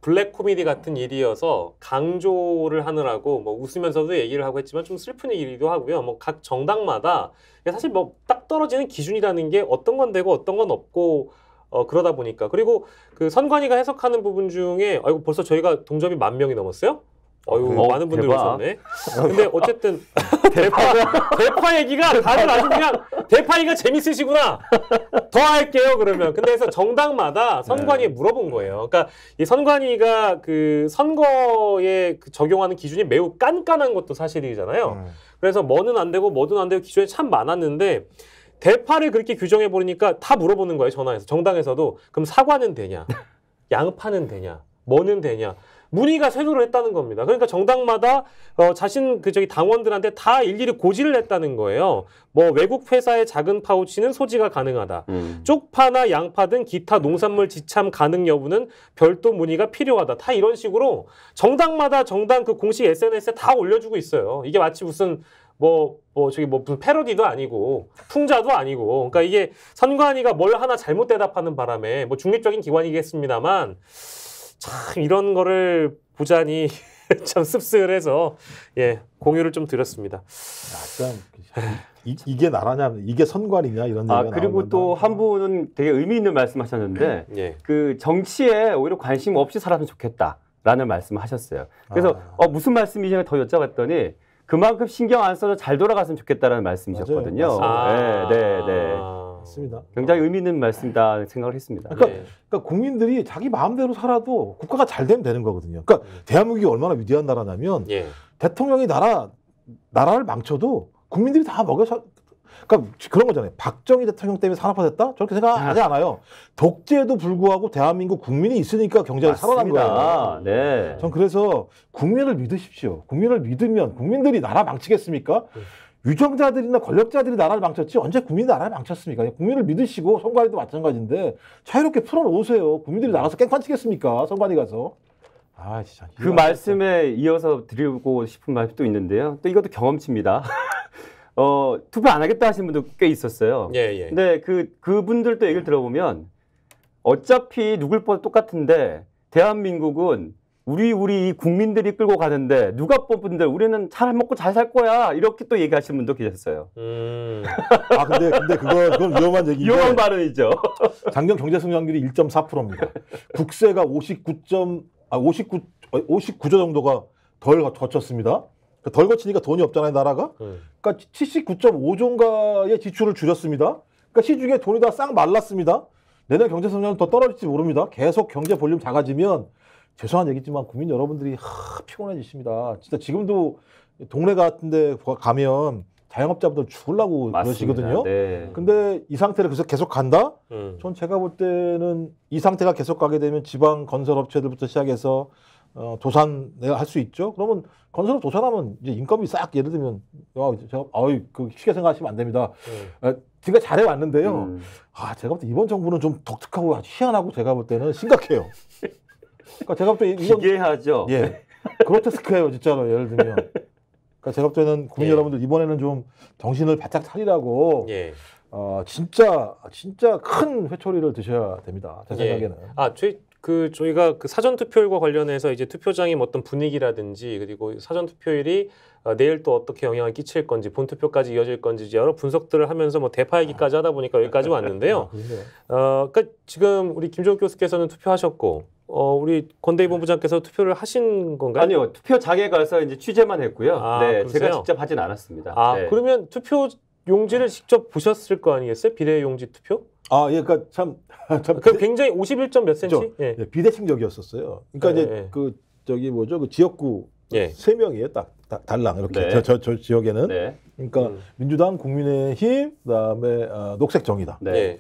블랙 코미디 같은 일이어서 강조를 하느라고 뭐 웃으면서도 얘기를 하고 했지만 좀 슬픈 얘기도 하고요. 뭐 각 정당마다 사실 뭐 딱 떨어지는 기준이라는 게 어떤 건 되고 어떤 건 없고 어 그러다 보니까 그리고 그 선관위가 해석하는 부분 중에 아이고 벌써 저희가 동점이만 명이 넘었어요? 어유 아, 그, 많은 분들이 대박. 오셨네. 아, 근데 어쨌든 대파 대파 얘기가 다들 아주 그냥 대파 얘기가 재밌으시구나. 더 할게요 그러면. 근데 그래서 정당마다 선관위에 네. 물어본 거예요. 그러니까 이 선관위가 그 선거에 그 적용하는 기준이 매우 깐깐한 것도 사실이잖아요. 음. 그래서 뭐는 안 되고 뭐든 안 되고 기준이 참 많았는데 대파를 그렇게 규정해 버리니까 다 물어보는 거예요 전화에서 정당에서도 그럼 사과는 되냐, 양파는 되냐, 뭐는 되냐. 문의가 세로를 했다는 겁니다. 그러니까 정당마다 어, 자신 그 저기 당원들한테 다 일일이 고지를 했다는 거예요. 뭐 외국 회사의 작은 파우치는 소지가 가능하다. 음. 쪽파나 양파 등 기타 농산물 지참 가능 여부는 별도 문의가 필요하다. 다 이런 식으로 정당마다 정당 그 공식 SNS에 다 올려주고 있어요. 이게 마치 무슨 뭐, 뭐, 저기, 뭐, 무슨 패러디도 아니고, 풍자도 아니고, 그러니까 이게 선관위가 뭘 하나 잘못 대답하는 바람에, 뭐, 중립적인 기관이겠습니다만, 참 이런 거를 보자니 참 씁쓸해서 예 공유를 좀 드렸습니다. 약간 이, 게 나라냐, 이게 선관이냐 이런 아, 얘기가 그리고 또 한 분은 되게 의미 있는 말씀하셨는데 예. 그 정치에 오히려 관심 없이 살았으면 좋겠다라는 말씀하셨어요. 을 그래서 아. 어, 무슨 말씀이시냐 더 여쭤봤더니 그만큼 신경 안 써서 잘 돌아갔으면 좋겠다라는 말씀이셨거든요. 맞아아 예, 네, 네, 네. 맞습니다. 굉장히 의미 있는 말씀이다 생각을 했습니다. 그러니까, 네. 그러니까 국민들이 자기 마음대로 살아도 국가가 잘 되면 되는 거거든요. 그러니까 음. 대한민국이 얼마나 위대한 나라냐면 예. 대통령이 나라 나라를 망쳐도 국민들이 다 먹여 살 그러니까 그런 거잖아요. 박정희 대통령 때문에 산업화됐다? 저렇게 생각하지 아. 않아요. 독재에도 불구하고 대한민국 국민이 있으니까 경제가 살아난 거야. 네. 전 그래서 국민을 믿으십시오. 국민을 믿으면 국민들이 나라 망치겠습니까? 네. 유정자들이나 권력자들이 나라를 망쳤지 언제 국민이 나라를 망쳤습니까? 국민을 믿으시고 선관위도 마찬가지인데 자유롭게 풀어놓으세요. 국민들이 나가서 깽판치겠습니까? 선관위 가서. 아 진짜. 그 말씀에 이어서 드리고 싶은 말씀도 있는데요. 또 이것도 경험치입니다. 어, 투표 안 하겠다 하시는 분도 꽤 있었어요. 예, 예. 근데 그, 그분들 도 얘기를 들어보면 어차피 누굴 뻔 똑같은데 대한민국은 우리 우리 국민들이 끌고 가는데 누가 뽑은데 우리는 잘 먹고 잘 살 거야 이렇게 또 얘기하시는 분도 계셨어요. 음. 아 근데 근데 그거 그건 위험한 얘기인데 위험한 발언이죠. 작년 경제 성장률이 1.4%입니다. 국세가 59점 아 59, 59조 어, 정도가 덜 거쳤습니다. 그러니까 덜 거치니까 돈이 없잖아요 나라가. 네. 그러니까 7 9 5조가의 지출을 줄였습니다. 그러니까 시중에 돈이 다 싹 말랐습니다. 내년 경제 성장은 더 떨어질지 모릅니다. 계속 경제 볼륨 작아지면 죄송한 얘기지만 국민 여러분들이 하, 피곤해지십니다. 진짜 지금도 동네 같은데 가면 자영업자분들 죽을라고 그러시거든요. 네. 근데 이 상태를 계속 계속 간다? 음. 전 제가 볼 때는 이 상태가 계속 가게 되면 지방 건설업체들부터 시작해서 어, 도산 내가 할 수 있죠. 그러면 건설업 도산하면 이제 인건비 싹 예를 들면 아, 제가 아유 그 쉽게 생각하시면 안 됩니다. 네. 아, 제가 잘해 왔는데요. 음. 아 제가 음. 아, 볼때 이번 정부는 좀 독특하고 희한하고 제가 볼 때는 심각해요. 그러니까 제가 또 이건 기괴하죠. 예. 네. 그로테스크해요, 진짜로 예를 들면. 그러니까 제가 때는 국민 예. 여러분들 이번에는 좀 정신을 바짝 차리라고 예. 어, 진짜 진짜 큰 회초리를 드셔야 됩니다. 제 예. 생각에는. 예. 아, 저희 그 저희가 그 사전 투표율과 관련해서 이제 투표장의 어떤 분위기라든지 그리고 사전 투표율이 어, 내일 또 어떻게 영향을 끼칠 건지 본 투표까지 이어질 건지 여러 분석들을 하면서 뭐 대파 얘기까지 하다 보니까 여기까지 왔는데요. 아, 어, 그러니까 지금 우리 김종욱 교수께서는 투표하셨고 어, 우리 권대희 네. 본부장께서 투표를 하신 건가요? 아니요, 투표 장에 가서 이제 취재만 했고요. 아, 네, 그러세요? 제가 직접 하진 않았습니다. 아, 네. 그러면 투표 용지를 네. 직접 보셨을 거 아니겠어요? 비례 용지 투표? 아, 예, 그니까 참, 참그 굉장히 5 1몇 센치? 예. 예, 비대칭적이었었어요. 그니까 네, 예, 이제 그 저기 뭐죠? 그 지역구 예. 세 명이에요, 딱, 딱 달랑 이렇게 네. 저, 저, 저, 지역에는. 네. 그니까 음. 민주당, 국민의힘, 그다음에 어, 녹색정의당. 네. 예.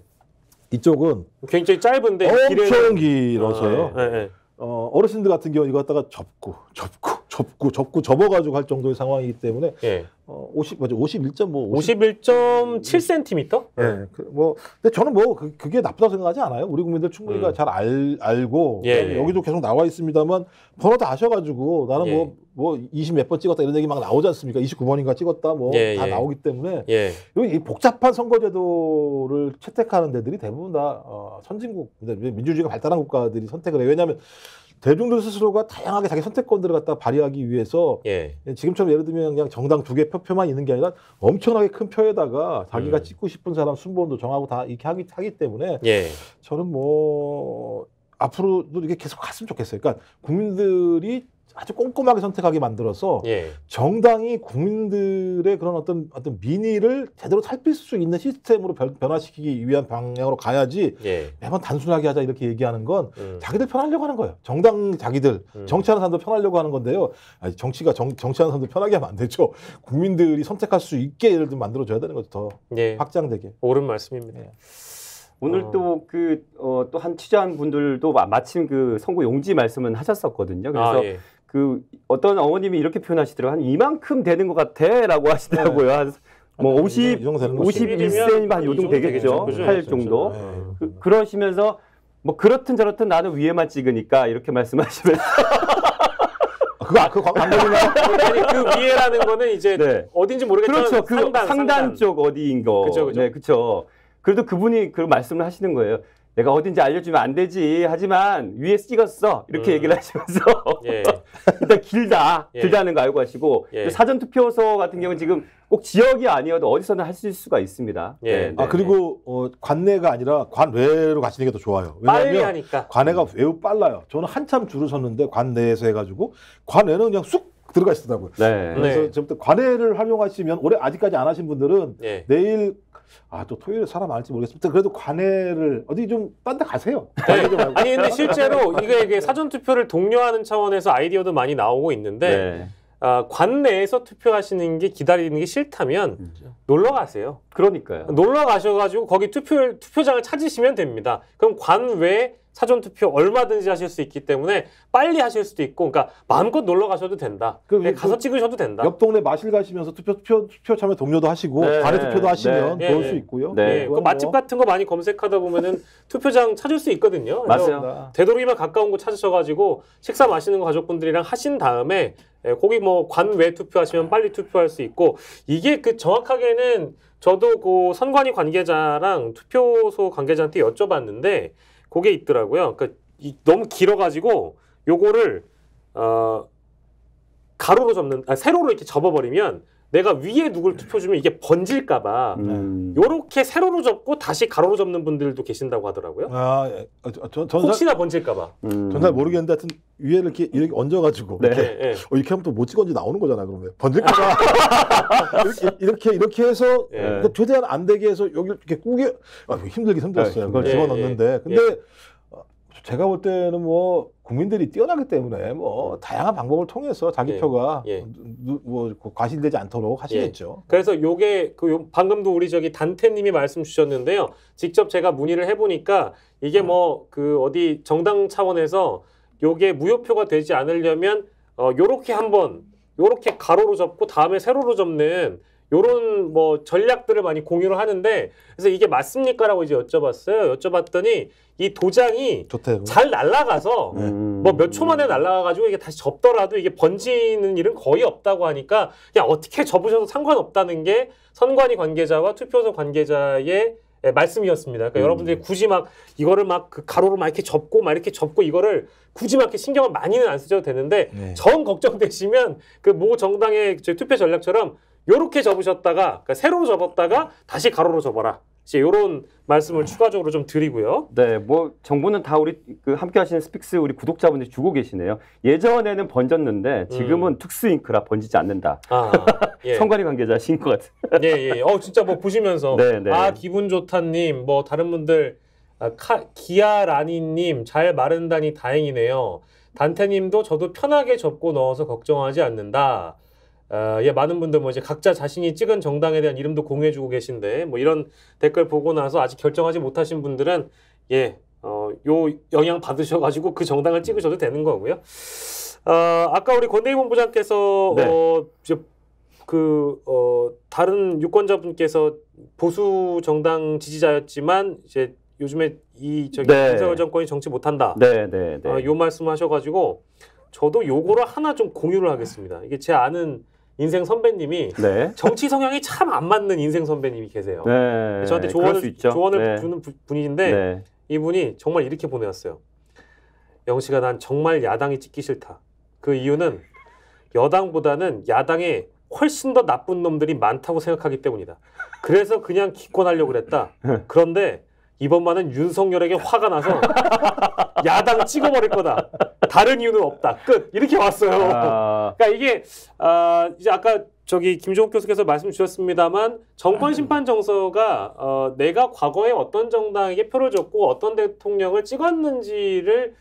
이쪽은 굉장히 짧은데 엄청 길어서요. 아, 네. 어, 어르신들 같은 경우 이거 갖다가 접고 접고 접고 접고 접어가지고 할 정도의 상황이기 때문에 예. 어, 50 맞아 51점 뭐 50, 51.7cm? 예. 네. 그, 뭐 근데 저는 뭐 그, 그게 나쁘다고 생각하지 않아요. 우리 국민들 충분히 음. 잘 알, 알고 예, 예. 여기도 계속 나와 있습니다만 번호 도 아셔가지고 나는 뭐 뭐 20 몇번 예. 찍었다 이런 얘기 막 나오지 않습니까? 29번인가 찍었다 뭐 다 나오기 때문에 여기 이 복잡한 선거제도를 채택하는 데들이 대부분 다 어, 선진국 민주주의가 발달한 국가들이 선택을 해요. 왜냐하면 대중들 스스로가 다양하게 자기 선택권들을 갖다 발휘하기 위해서 예. 지금처럼 예를 들면 그냥 정당 두 개 표표만 있는 게 아니라 엄청나게 큰 표에다가 자기가 음. 찍고 싶은 사람 순번도 정하고 다 이렇게 하기, 하기 때문에 예. 저는 뭐 앞으로도 이게 렇 계속 갔으면 좋겠어요. 그러니까 국민들이 아주 꼼꼼하게 선택하게 만들어서 예. 정당이 국민들의 그런 어떤 어떤 민의를 제대로 살필 수 있는 시스템으로 변, 화시키기 위한 방향으로 가야지 예. 매번 단순하게 하자 이렇게 얘기하는 건 음. 자기들 편하려고 하는 거예요. 정당 자기들 음. 정치하는 사람도 편하려고 하는 건데요. 아니, 정치가 정, 정치하는 사람도 편하게 하면 안 되죠. 국민들이 선택할 수 있게 예를 들면 만들어줘야 되는 거죠. 더 예. 확장되게. 옳은 말씀입니다. 예. 오늘 어. 또 그또한 어, 또 한 취재한 분들도 마, 마침 그 선거 용지 말씀은 하셨었거든요. 그래서 아, 예. 그 어떤 어머님이 이렇게 표현하시더라고요. 한 이만큼 되는 것 같아 라고 하시더라고요. 네. 한뭐 50, 51cm 한 요정 뭐 도 되겠죠. 되겠죠. 팔 정도. 네. 그, 그러시면서 뭐 그렇든 저렇든 나는 위에만 찍으니까 이렇게 말씀하시면서 아, 그거 아, 그광고그 위에라는 거는 이제 네. 어딘지 모르겠지만 그렇죠. 그 상단, 상단, 상단, 쪽 어디인 거. 그렇죠, 그렇죠. 네, 그렇죠. 그래도 그분이 그런 말씀을 하시는 거예요. 내가 어딘지 알려주면 안 되지. 하지만 위에 찍었어. 이렇게 음. 얘기를 하시면서 예. 일단 길다. 예. 길다는 거 알고 하시고 예. 사전 투표소 같은 경우는 지금 꼭 지역이 아니어도 어디서나 하실 수가 있습니다. 예. 네, 네. 아 그리고 어, 관내가 아니라 관외로 가시는 게 더 좋아요. 왜냐하면 관외가 음. 매우 빨라요. 저는 한참 줄을 섰는데 관내에서 해가지고 관외는 그냥 쑥 들어가 시더라고요 네. 그래서 네. 지금부터 관외를 활용하시면 올해 아직까지 안 하신 분들은 네. 내일 아, 또 토요일에 사람 많을지 모르겠습니다. 그래도 관해를 어디 좀 딴 데 가세요. 네. 아니, 근데 실제로 이게, 이게 사전투표를 독려하는 차원에서 아이디어도 많이 나오고 있는데 네. 어, 관내에서 투표하시는 게 기다리는 게 싫다면 그렇죠. 놀러 가세요. 그러니까요. 놀러 가셔가지고 거기 투표 투표장을 찾으시면 됩니다. 그럼 관외 사전 투표 얼마든지 하실 수 있기 때문에 빨리 하실 수도 있고, 그러니까 마음껏 놀러 가셔도 된다. 그, 네, 그 가서 찍으셔도 된다. 옆 동네 마실 가시면서 투표 투표 투표 참여 동료도 하시고 네, 발에 투표도 하시면 네, 볼수 네, 있고요. 네. 네. 그 맛집 뭐. 같은 거 많이 검색하다 보면은 투표장 찾을 수 있거든요. 맞아요. 되도록이면 가까운 곳 찾으셔가지고 식사 마시는 거 가족분들이랑 하신 다음에 예, 거기 뭐 관외 투표하시면 빨리 투표할 수 있고 이게 그 정확하게는 저도 그 선관위 관계자랑 투표소 관계자한테 여쭤봤는데 그게 있더라고요. 그러니까 이, 너무 길어가지고 요거를 어 가로로 접는 아 세로로 이렇게 접어버리면 내가 위에 누굴 투표 주면 이게 번질까봐 음. 요렇게 세로로 접고 다시 가로로 접는 분들도 계신다고 하더라고요. 아, 예. 어, 전, 전 혹시나 번질까봐. 음. 전잘 모르겠는데 하여튼 위에 이렇게, 이렇게 얹어가지고 네, 이렇게, 네. 어, 이렇게 하면 또 못 찍었는지 나오는 거잖아 그러면 번질까봐 이렇게, 이렇게 이렇게 해서 네. 최대한 안 되게 해서 여기 이렇게 꾸게 아, 힘들긴 힘들었어요. 네, 그걸 집어넣는데 예, 예. 근데 제가 볼 때는 뭐 국민들이 뛰어나기 때문에 뭐 음. 다양한 방법을 통해서 자기 예. 표가 예. 누, 뭐 과실되지 않도록 하시겠죠. 예. 그래서 요게 그요 방금도 우리 저기 단태님이 말씀 주셨는데요. 직접 제가 문의를 해보니까 이게 아. 뭐그 어디 정당 차원에서 요게 무효표가 되지 않으려면 어 요렇게 한번 요렇게 가로로 접고 다음에 세로로 접는 요런 뭐 전략들을 많이 공유를 하는데 그래서 이게 맞습니까라고 이제 여쭤봤어요. 여쭤봤더니 이 도장이 좋대요. 잘 날아가서 음. 네. 뭐몇 초 만에 날아가가지고 이게 다시 접더라도 이게 번지는 일은 거의 없다고 하니까 그냥 어떻게 접으셔도 상관없다는 게 선관위 관계자와 투표소 관계자의 예, 말씀이었습니다. 그러니까 음. 여러분들이 굳이 막 이거를 막 그 가로로 막 이렇게 접고 막 이렇게 접고 이거를 굳이 막 이렇게 신경을 많이는 안 쓰셔도 되는데 네. 정 걱정되시면 그 모 정당의 투표 전략처럼 요렇게 접으셨다가 그러니까 세로 접었다가 다시 가로로 접어라. 이제 요런 말씀을 추가적으로 좀 드리고요. 네, 뭐 정보는 다 우리 그 함께 하시는 스픽스 우리 구독자분들이 주고 계시네요. 예전에는 번졌는데 지금은 음. 특수 잉크라 번지지 않는다. 아, 예. 성관이 관계자신 것같아 예, 예, 예. 어, 진짜 뭐 보시면서 네, 네. 아, 기분 좋다 님, 뭐 다른 분들 아, 카, 기아라니 님잘 마른다니 다행이네요. 단테 님도 저도 편하게 접고 넣어서 걱정하지 않는다. 어, 예, 많은 분들 뭐 이제 각자 자신이 찍은 정당에 대한 이름도 공유해주고 계신데 뭐 이런 댓글 보고 나서 아직 결정하지 못하신 분들은 예, 어, 요 영향 받으셔가지고 그 정당을 찍으셔도 되는 거고요. 어, 아까 우리 권대희 본부장께서 어, 네. 어, 그 어, 다른 유권자분께서 보수 정당 지지자였지만 이제 요즘에 이 저기 네. 윤석열 정권이 정치 못한다. 네, 네, 네. 어, 요 말씀하셔가지고 저도 요거를 하나 좀 공유를 하겠습니다. 이게 제 아는 인생 선배님이 네. 정치 성향이 참 안 맞는 인생 선배님이 계세요. 네. 저한테 조언을, 조언을 네. 주는 부, 분이신데 네. 이분이 정말 이렇게 보내왔어요. 영씨가 난 정말 야당이 찍기 싫다. 그 이유는 여당보다는 야당에 훨씬 더 나쁜 놈들이 많다고 생각하기 때문이다. 그래서 그냥 기권하려고 그랬다. 그런데 이번만은 윤석열에게 화가 나서 야당 찍어버릴 거다. 다른 이유는 없다. 끝. 이렇게 왔어요. 아... 그러니까 이게 아, 이제 아까 저기 김종욱 교수께서 말씀 주셨습니다만 정권 아. 심판 정서가 어, 내가 과거에 어떤 정당에게 표를 줬고 어떤 대통령을 찍었는지를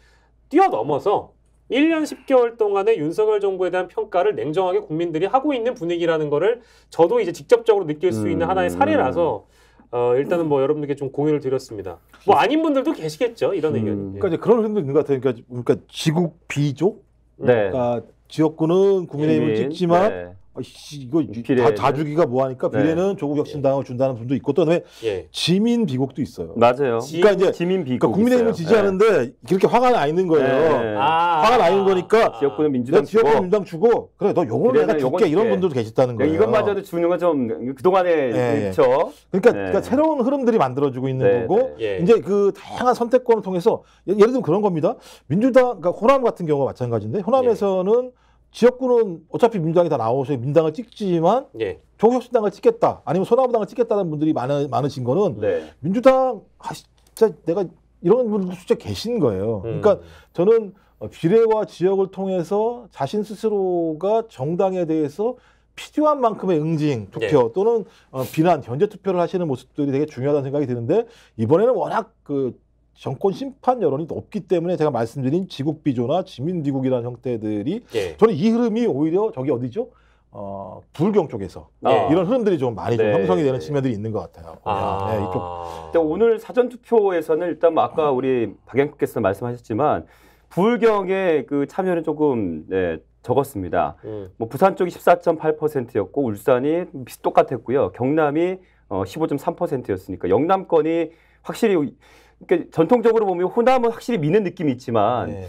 뛰어넘어서 1년 10개월 동안의 윤석열 정부에 대한 평가를 냉정하게 국민들이 하고 있는 분위기라는 거를 저도 이제 직접적으로 느낄 수 있는 음... 하나의 사례라서 음. 어, 일단은 뭐 여러분들께 좀 공유를 드렸습니다. 뭐 아닌 분들도 계시겠죠 이런 음, 의견이. 그러니까 이제 그런 의도 있는 것 같아요. 그러니까, 그러니까 지국 비족 네. 그러니까 지역구는 국민의힘을 찍지만 네. 아씨 이거 비례다 자주기가 뭐하니까 네. 비례는 네. 조국 혁신당을 예. 준다는 분도 있고 또 그다음에 예. 지민 비곡도 있어요. 맞아요. 그러니까 이제 지민 비곡 그러니까 국민의힘을 지지하는데 네. 예. 그렇게 화가 나 있는 거예요. 예. 아, 화가 나 있는 거니까 아, 지역구는 민주당 주고 민주당 주고 그래 너 요걸 내가 줄게 이런 분들도 계시다는 거예요. 이것마저도 주는 건좀 그동안에 그렇죠. 그러니까, 그러니까, 새로운 흐름들이 만들어지고 있는 네, 거고 네. 이제 그 다양한 선택권을 통해서 예를 들면 그런 겁니다. 민주당 그러니까 호남 같은 경우가 마찬가지인데 호남에서는 지역구는 어차피 민주당이 다 나오셔서 민당을 찍지만 예. 조국혁신당을 찍겠다 아니면 소나무당을 찍겠다는 분들이 많아, 많으신 거는 네. 민주당 아 진짜 내가 이런 분들 도 진짜 계신 거예요. 음. 그러니까 저는 어, 비례와 지역을 통해서 자신 스스로가 정당에 대해서 필요한 만큼의 응징 투표 예. 또는 어, 비난 견제 투표를 하시는 모습들이 되게 중요하다는 생각이 드는데 이번에는 워낙 그 정권 심판 여론이 높기 때문에 제가 말씀드린 지국 비조나 지민 비국이라는 형태들이 예. 저는 이 흐름이 오히려 저기 어디죠? 어, 불경 쪽에서 네. 이런 흐름들이 좀 많이 네. 좀 형성이 되는 측면들이 있는 것 같아요. 아. 네, 네 이쪽. 근데 오늘 사전 투표에서는 일단 뭐 아까 우리 박영국께서 말씀하셨지만 불경의 그 참여는 조금 네, 적었습니다. 음. 뭐 부산 쪽이 14.8%였고 울산이 똑같았고요. 경남이 어, 15.3%였으니까 영남권이 확실히 그러니까 전통적으로 보면 호남은 확실히 미는 느낌이 있지만 네.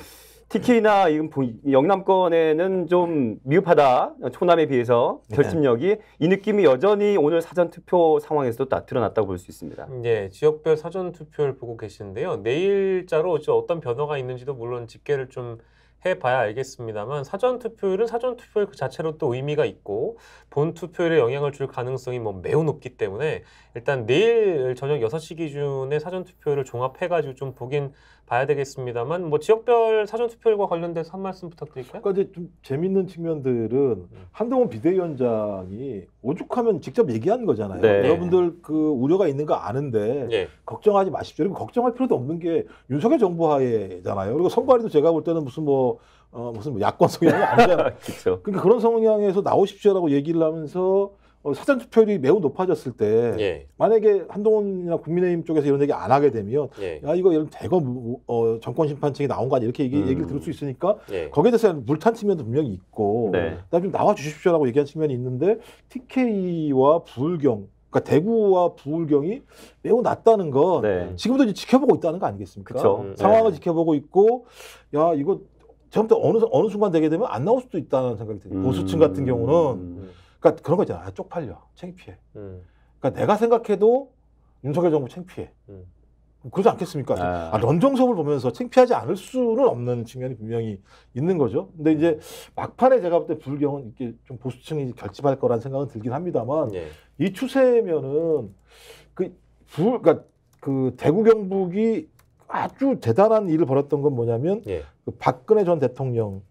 TK나 이건 영남권에는 좀 미흡하다 초남에 비해서 네. 결집력이 네. 이 느낌이 여전히 오늘 사전 투표 상황에서도 다 드러났다고 볼 수 있습니다. 네, 지역별 사전 투표를 보고 계시데요 내일자로 어떤 변화가 있는지도 물론 집계를 좀 해봐야 알겠습니다만 사전 투표율은 사전 투표율 그 자체로 또 의미가 있고 본 투표율에 영향을 줄 가능성이 뭐 매우 높기 때문에 일단 내일 저녁 6시 기준의 사전 투표율을 종합해가지고 좀 보긴 봐야 되겠습니다만 뭐 지역별 사전 투표율과 관련돼서 한 말씀 부탁드릴까요? 그러니좀 재밌는 측면들은 음. 한동훈 비대위원장이 오죽하면 직접 얘기한 거잖아요. 네. 여러분들 그 우려가 있는 거 아는데 네. 걱정하지 마십시오. 그리고 걱정할 필요도 없는 게 윤석열 정부 하에잖아요. 그리고 선관위도 제가 볼 때는 무슨 뭐 어, 무슨 뭐 야권 성향이 아니잖아요. 그러니까 그런 성향에서 나오십시오라고 얘기를 하면서 어, 사전 투표율이 매우 높아졌을 때 예. 만약에 한동훈이나 국민의힘 쪽에서 이런 얘기 안 하게 되면 예. 야 이거 예를 대검 어, 정권 심판층이 나온 거 아니야 이렇게 얘기, 음. 얘기를 들을 수 음. 있으니까 예. 거기에 대해서 물탄 측면도 분명히 있고 네. 나좀 나와 주십시오라고 얘기한 측면이 있는데 TK와 부울경 그러니까 대구와 부울경이 매우 낮다는 건 네. 지금도 이제 지켜보고 있다는 거 아니겠습니까? 음, 네. 상황을 네. 지켜보고 있고 야 이거 처음부터 어느 어느 순간 되게 되면 안 나올 수도 있다는 생각이 듭니다. 음. 보수층 같은 경우는. 음. 그러니까 그런 거 있잖아. 아, 쪽팔려. 창피해. 음. 그러니까 내가 생각해도 윤석열 정부 창피해. 음. 그러지 않겠습니까? 아. 아, 런정섭을 보면서 창피하지 않을 수는 없는 측면이 분명히 있는 거죠. 근데 이제 막판에 제가 볼 때 불경은 이렇게 좀 보수층이 결집할 거란 생각은 들긴 합니다만 예. 이 추세면은 그 불, 그러니까 그 대구 경북이 아주 대단한 일을 벌였던 건 뭐냐면 예. 그 박근혜 전 대통령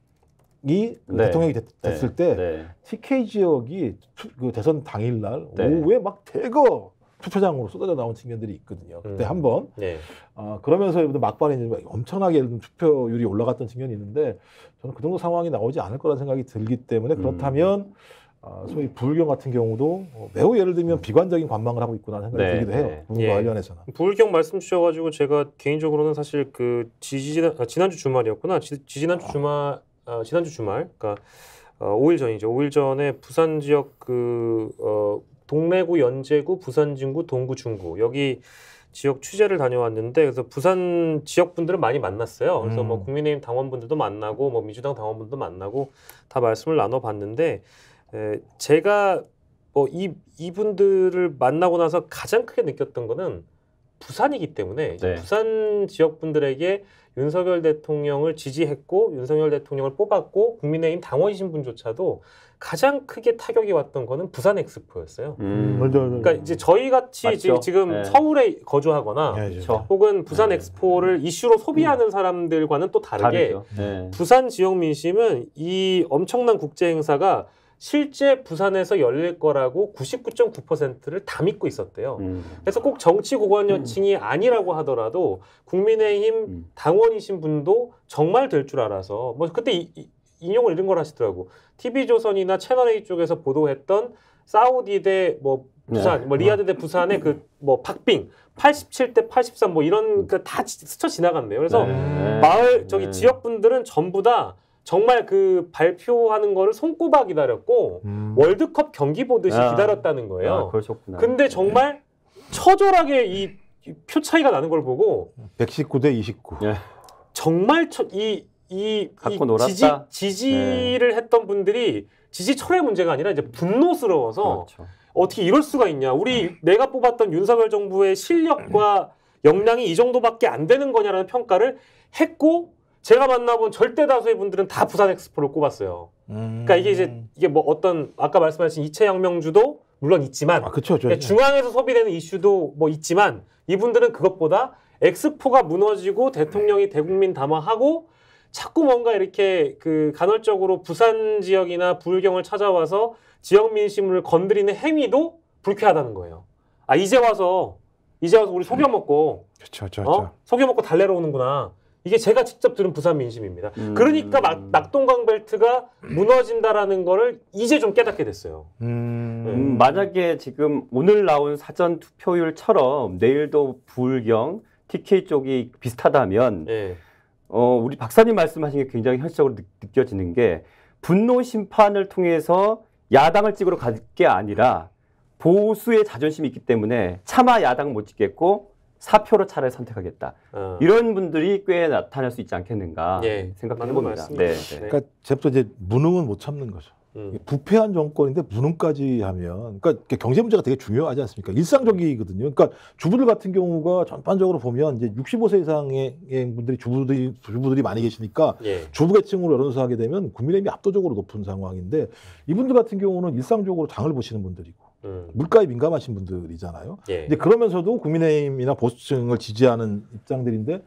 이 네. 대통령이 됐, 네. 을때 네. TK 지역이 투, 그 대선 당일날 네. 오후에 막 대거 투표장으로 쏟아져 나온 측면들이 있거든요. 그때 음. 한번 네. 어, 그러면서 막판에 이제 엄청나게 투표율이 올라갔던 측면이 있는데 저는 그 정도 상황이 나오지 않을 거라는 생각이 들기 때문에 그렇다면 음. 어, 소위 불경 같은 경우도 어, 매우 예를 들면 음. 비관적인 관망을 하고 있구나 생각이 네, 들기도 해요. 네. 예. 관련해서는. 불경 말씀 주셔가지고 제가 개인적으로는 사실 그 지지, 아, 지난주 주말이었구나. 지, 지난주 주말 어, 지난주 주말, 그러니까 어, 5일 전이죠. 5일 전에 부산 지역 그 어, 동래구, 연제구, 부산 진구, 동구, 중구 여기 지역 취재를 다녀왔는데 그래서 부산 지역 분들을 많이 만났어요. 그래서 뭐 음. 뭐 국민의힘 당원분들도 만나고 뭐 민주당 당원분도 만나고 다 말씀을 나눠봤는데 에, 제가 뭐 이 이분들을 만나고 나서 가장 크게 느꼈던 거는 부산이기 때문에 네. 부산 지역 분들에게 윤석열 대통령을 지지했고 윤석열 대통령을 뽑았고 국민의힘 당원이신 분조차도 가장 크게 타격이 왔던 거는 부산 엑스포였어요. 음. 음. 그러니까 이제 저희 같이 맞죠? 지금 네. 서울에 거주하거나 네, 그렇죠. 그렇죠. 혹은 부산 네. 엑스포를 이슈로 소비하는 음. 사람들과는 또 다르게 네. 부산 지역 민심은 이 엄청난 국제 행사가 실제 부산에서 열릴 거라고 99.9%를 다 믿고 있었대요. 음. 그래서 꼭 정치 고관여층이 음. 아니라고 하더라도 국민의힘 음. 당원이신 분도 정말 될 줄 알아서 뭐 그때 이, 인용을 이런 걸 하시더라고. TV조선이나 채널A 쪽에서 보도했던 사우디 대뭐 네. 부산, 네. 뭐 리아드 그 뭐 대 부산의 그뭐 박빙 87 대 83 뭐 이런 음. 그다 스쳐 지나갔네요. 그래서 네. 마을 저기 네. 지역 분들은 전부 다 정말 그 발표하는 거를 손꼽아 기다렸고 음. 월드컵 경기 보듯이 아. 기다렸다는 거예요. 아, 그러셨구나. 근데 네. 정말 처절하게 이 표 차이가 나는 걸 보고 119 대 29. 예. 정말 처, 이, 이, 이 지지, 지지를 네. 했던 분들이 지지 철회 문제가 아니라 이제 분노스러워서 그렇죠. 어떻게 이럴 수가 있냐. 우리 내가 뽑았던 윤석열 정부의 실력과 역량이 이 정도밖에 안 되는 거냐라는 평가를 했고 제가 만나본 절대 다수의 분들은 다 부산 엑스포를 꼽았어요. 음. 그러니까 이게 이제 음. 이게 뭐 어떤 아까 말씀하신 이체혁명주도 물론 있지만 아, 그쵸, 예, 저, 중앙에서 소비되는 이슈도 뭐 있지만 이분들은 그것보다 엑스포가 무너지고 대통령이 네. 대국민 담화하고 자꾸 뭔가 이렇게 그 간헐적으로 부산 지역이나 불경을 찾아와서 지역 민심을 건드리는 행위도 불쾌하다는 거예요. 아 이제 와서 이제 와서 우리 네. 속여 먹고 그쵸, 저, 어? 저. 어? 속여 먹고 달래러 오는구나. 이게 제가 직접 들은 부산 민심입니다. 음. 그러니까 막, 낙동강 벨트가 무너진다라는 거를 이제 좀 깨닫게 됐어요. 음. 네. 음. 만약에 지금 오늘 나온 사전 투표율처럼 내일도 불경 TK 쪽이 비슷하다면 네. 어, 우리 박사님 말씀하신 게 굉장히 현실적으로 느, 느껴지는 게 분노 심판을 통해서 야당을 찍으러 갈 게 아니라 보수의 자존심이 있기 때문에 차마 야당 못 찍겠고 사표로 차를 선택하겠다. 어. 이런 분들이 꽤 나타날 수 있지 않겠는가 예, 생각하는 겁니다. 네, 네, 네. 그러니까 제부터 이제 무능은 못 참는 거죠. 음. 부패한 정권인데 무능까지 하면 그러니까 경제 문제가 되게 중요하지 않습니까? 일상적이거든요. 그러니까 주부들 같은 경우가 전반적으로 보면 이제 65세 이상의 분들이 주부들이 주부들이 많이 계시니까 예. 주부계층으로 여론조사하게 되면 국민의힘이 압도적으로 높은 상황인데 이분들 같은 경우는 일상적으로 당을 보시는 분들이고 음. 물가에 민감하신 분들이잖아요. 예. 근데 그러면서도 국민의힘이나 보수층을 지지하는 입장들인데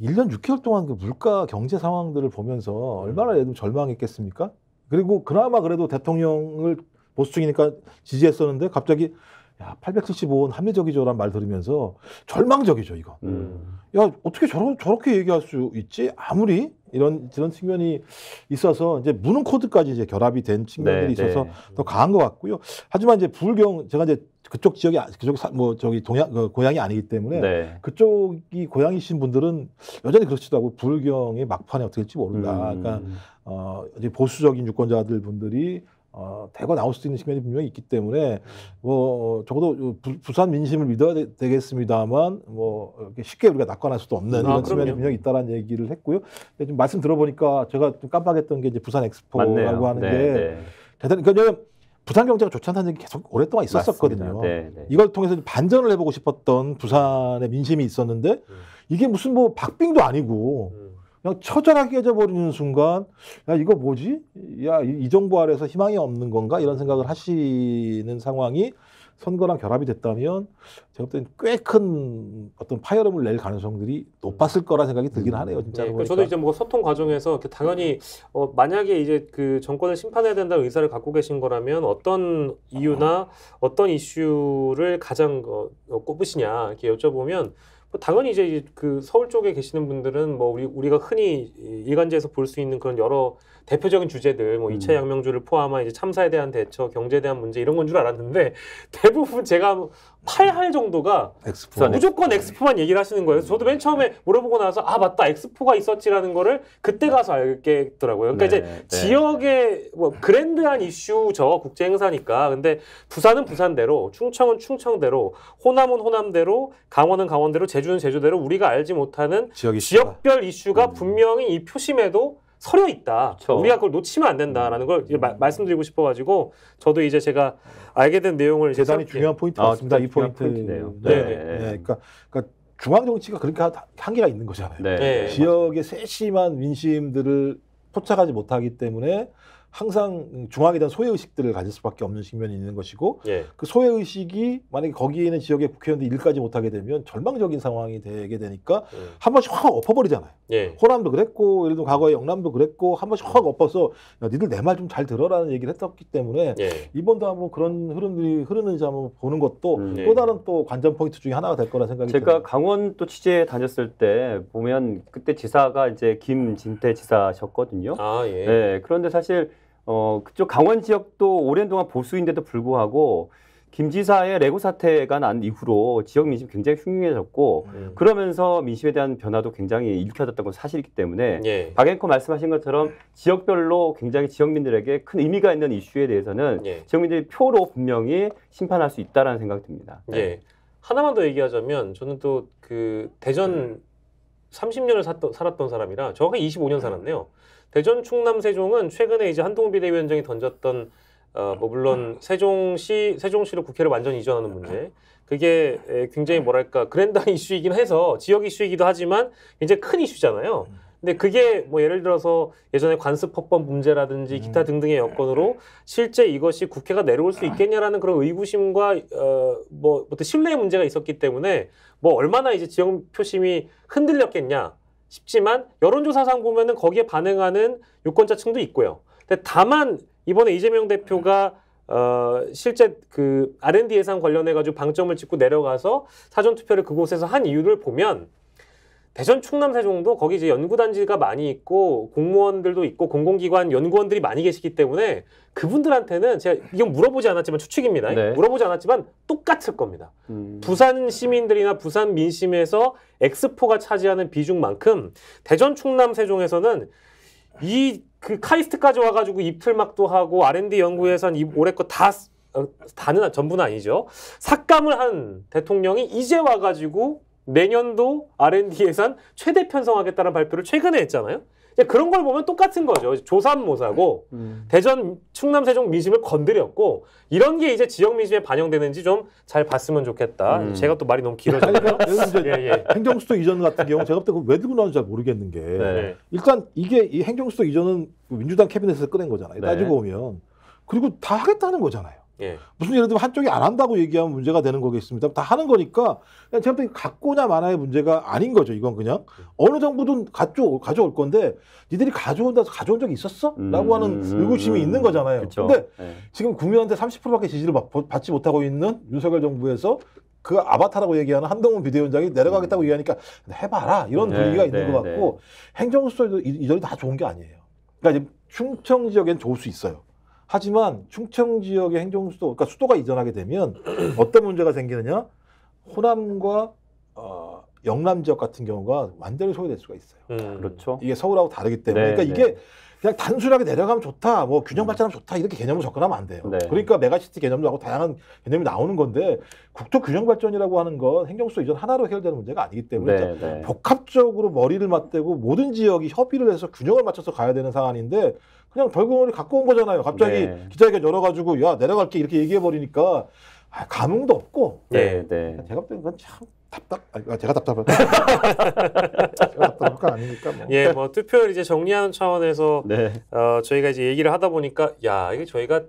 1년 6개월 동안 그 물가 경제 상황들을 보면서 얼마나 얘들 절망했겠습니까? 그리고 그나마 그래도 대통령을 보수층이니까 지지했었는데 갑자기 야, 875원 합리적이죠 라는 말 들으면서 절망적이죠, 이거. 음. 야, 어떻게 저러, 저렇게 얘기할 수 있지? 아무리 이런 이런 측면이 있어서 이제 무는 코드까지 이제 결합이 된 측면들이 네, 있어서 네. 더 강한 것 같고요. 하지만 이제 불경 제가 이제 그쪽 지역이 그쪽 사, 뭐 저기 동양 그 고향이 아니기 때문에 네. 그쪽이 고향이신 분들은 여전히 그렇지도 않고 불경의 막판에 어떻게 될지 모른다. 음. 그러니까 어 이제 보수적인 유권자들 분들이 어, 대거 나올 수 있는 측면이 분명히 있기 때문에 뭐 어, 적어도 부, 산 민심을 믿어야 되, 겠습니다만뭐 이렇게 쉽게 우리가 낙관할 수도 없는 아, 이런 측면이 분명히 있다라는 얘기를 했고요. 근데 좀 말씀 들어보니까 제가 좀 깜빡했던 게 이제 부산 엑스포라고 맞네요. 하는 네, 게 네. 대단히 그러니까 부산 경제가 좋지 않다는 얘기 계속 오랫동안 있었었거든요. 네, 네, 이걸 통해서 반전을 해보고 싶었던 부산의 민심이 있었는데 음. 이게 무슨 뭐 박빙도 아니고. 음. 그냥 처절하게 깨져버리는 순간 야 이거 뭐지? 야이 이 정부 아래서 희망이 없는 건가? 이런 생각을 하시는 상황이 선거랑 결합이 됐다면 제가 볼 때는 꽤큰 어떤 파열음을 낼 가능성들이 높았을 거라 생각이 들긴 음. 하네요, 진짜. 네, 그러니까 저도 이제 뭐 소통 과정에서 당연히 어, 만약에 이제 그 정권을 심판해야 된다는 의사를 갖고 계신 거라면 어떤 이유나 어떤 이슈를 가장 어, 어 꼽으시냐 이렇게 여쭤보면 그 당연히 이제 그 서울 쪽에 계시는 분들은 뭐 우리 우리가 흔히 일간지에서 볼 수 있는 그런 여러 대표적인 주제들 뭐이 음. 2차 양명주를 포함한 이제 참사에 대한 대처, 경제에 대한 문제 이런 건 줄 알았는데 대부분 제가 팔할 정도가 엑스포. 무조건 엑스포만 얘기를 하시는 거예요. 저도 맨 처음에 물어보고 나서 아 맞다 엑스포가 있었지라는 거를 그때 네. 가서 알겠더라고요. 그러니까 네, 이제 네. 지역의 뭐 그랜드한 이슈죠 국제 행사니까. 근데 부산은 부산대로, 충청은 충청대로, 호남은 호남대로, 강원은 강원대로, 제주는 제주대로 우리가 알지 못하는 지역 별 이슈가 음. 분명히 이 표심에도 서려 있다. 그쵸. 우리가 그걸 놓치면 안 된다라는 걸 마, 음. 말씀드리고 싶어가지고 저도 이제 제가 알게 된 내용을 대단히 새롭 중요한 포인트 같습니다. 아, 이 포인트. 포인트네요. 네. 네. 네. 네. 그러니까, 그러니까 중앙 정치가 그렇게 한계가 있는 거잖아요. 네. 네. 지역의 맞습니다. 세심한 민심들을 포착하지 못하기 때문에 항상 중앙에 대한 소외의식들을 가질 수밖에 없는 측면이 있는 것이고 예. 그 소외의식이 만약에 거기에 있는 지역의 국회의원들이 일까지 못하게 되면 절망적인 상황이 되게 되니까 예. 한 번씩 확 엎어버리잖아요. 예. 호남도 그랬고 예를 들어 과거에 영남도 그랬고 한 번씩 확 엎어서 야, 니들 내 말 좀 잘 들어라는 얘기를 했었기 때문에 예. 이번도 한번 그런 흐름들이 흐르는지 한번 보는 것도 음, 예. 또 다른 또 관전 포인트 중에 하나가 될 거라 생각이 제가 들어요. 강원 또 취재 다녔을 때 보면 그때 지사가 이제 김진태 지사셨거든요. 아, 예. 네, 그런데 사실 어, 그쪽 강원 지역도 오랜 동안 보수인데도 불구하고 김 지사의 레고 사태가 난 이후로 지역 민심 굉장히 흉흉해졌고 음. 그러면서 민심에 대한 변화도 굉장히 일으켜졌던 건 사실이기 때문에 예. 박 앵커 말씀하신 것처럼 지역별로 굉장히 지역민들에게 큰 의미가 있는 이슈에 대해서는 예. 지역민들이 표로 분명히 심판할 수 있다라는 생각이 듭니다. 예. 네. 하나만 더 얘기하자면 저는 또 그 대전 음. 30년을 살았던 사람이라 정확히 25년 살았네요. 대전 충남 세종은 최근에 이제 한동훈 비대위원장이 던졌던 어, 뭐 물론 세종시 세종시로 국회를 완전히 이전하는 문제 그게 굉장히 뭐랄까 그랜드 이슈이긴 해서 지역 이슈이기도 하지만 굉장히 큰 이슈잖아요. 근데 그게 뭐 예를 들어서 예전에 관습법범 문제라든지 음. 기타 등등의 여건으로 실제 이것이 국회가 내려올 수 있겠냐라는 그런 의구심과 어뭐 어떤 신뢰의 문제가 있었기 때문에 뭐 얼마나 이제 지역 표심이 흔들렸겠냐 싶지만 여론조사상 보면은 거기에 반응하는 유권자층도 있고요. 근데 다만 이번에 이재명 대표가 어, 실제 그 R&D 예산 관련해 가지고 방점을 찍고 내려가서 사전 투표를 그곳에서 한 이유를 보면 대전 충남 세종도 거기 이제 연구단지가 많이 있고 공무원들도 있고 공공기관 연구원들이 많이 계시기 때문에 그분들한테는 제가 이건 물어보지 않았지만 추측입니다. 네. 물어보지 않았지만 똑같을 겁니다. 음. 부산 시민들이나 부산 민심에서 엑스포가 차지하는 비중만큼 대전 충남 세종에서는 이 그 카이스트까지 와가지고 입틀막도 하고 R&D 연구회선 이 올해 거다 어, 다는 전부는 아니죠. 삭감을 한 대통령이 이제 와가지고 내년도 R&D 예산 최대 편성하겠다는 발표를 최근에 했잖아요. 그런 걸 보면 똑같은 거죠. 조삼모사고 음. 대전 충남 세종 민심을 건드렸고 이런 게 이제 지역 민심에 반영되는지 좀 잘 봤으면 좋겠다. 음. 제가 또 말이 너무 길어졌네요. 그러니까 예, 예. 행정수도 이전 같은 경우 제가 그때 왜 들고 나왔는지 잘 모르겠는 게 네. 일단 이게 이 행정수도 이전은 민주당 캐비넷에서 꺼낸 거잖아요. 네. 따지고 보면 그리고 다 하겠다는 거잖아요. 예. 무슨 예를 들면 한쪽이 안 한다고 얘기하면 문제가 되는 거겠습니다. 다 하는 거니까 그냥 제가 볼때 갖고냐 마나의 문제가 아닌 거죠. 이건 그냥 음. 어느 정부든 가져 가져올 건데 니들이 가져온다 가져온 적 있었어?라고 음, 하는 음, 의구심이 있는 거잖아요. 그쵸. 근데 예. 지금 국민한테 30%밖에 지지를 받지 못하고 있는 윤석열 정부에서 그 아바타라고 얘기하는 한동훈 비대위원장이 내려가겠다고 음. 얘기하니까 해봐라 이런 네, 분위기가 네, 있는 네, 것 네. 같고 네. 행정수도 이전이 다 좋은 게 아니에요. 그러니까 이제 충청 지역엔 좋을 수 있어요. 하지만 충청 지역의 행정 수도, 그러니까 수도가 이전하게 되면 어떤 문제가 생기느냐? 호남과 어, 영남 지역 같은 경우가 완전히 소외될 수가 있어요. 음, 그렇죠. 이게 서울하고 다르기 때문에. 네, 그러니까 네. 이게 그냥 단순하게 내려가면 좋다, 뭐 균형 발전하면 좋다 이렇게 개념으로 접근하면 안 돼요. 네. 그러니까 메가시티 개념도 하고 다양한 개념이 나오는 건데 국토 균형 발전이라고 하는 건 행정수도 이전 하나로 해결되는 문제가 아니기 때문에 네, 네. 복합적으로 머리를 맞대고 모든 지역이 협의를 해서 균형을 맞춰서 가야 되는 상황인데 그냥 결국은 갖고 온 거잖아요. 갑자기 네. 기자회견 열어가지고 야 내려갈게 이렇게 얘기해버리니까 아, 감흥도 없고. 네, 네. 네. 제가 볼때 이참 답답. 아, 제가 답답한. 제가 답답한 건 아니니까 뭐. 예, 뭐 투표를 이제 정리하는 차원에서 네. 어, 저희가 이제 얘기를 하다 보니까 야 이게 저희가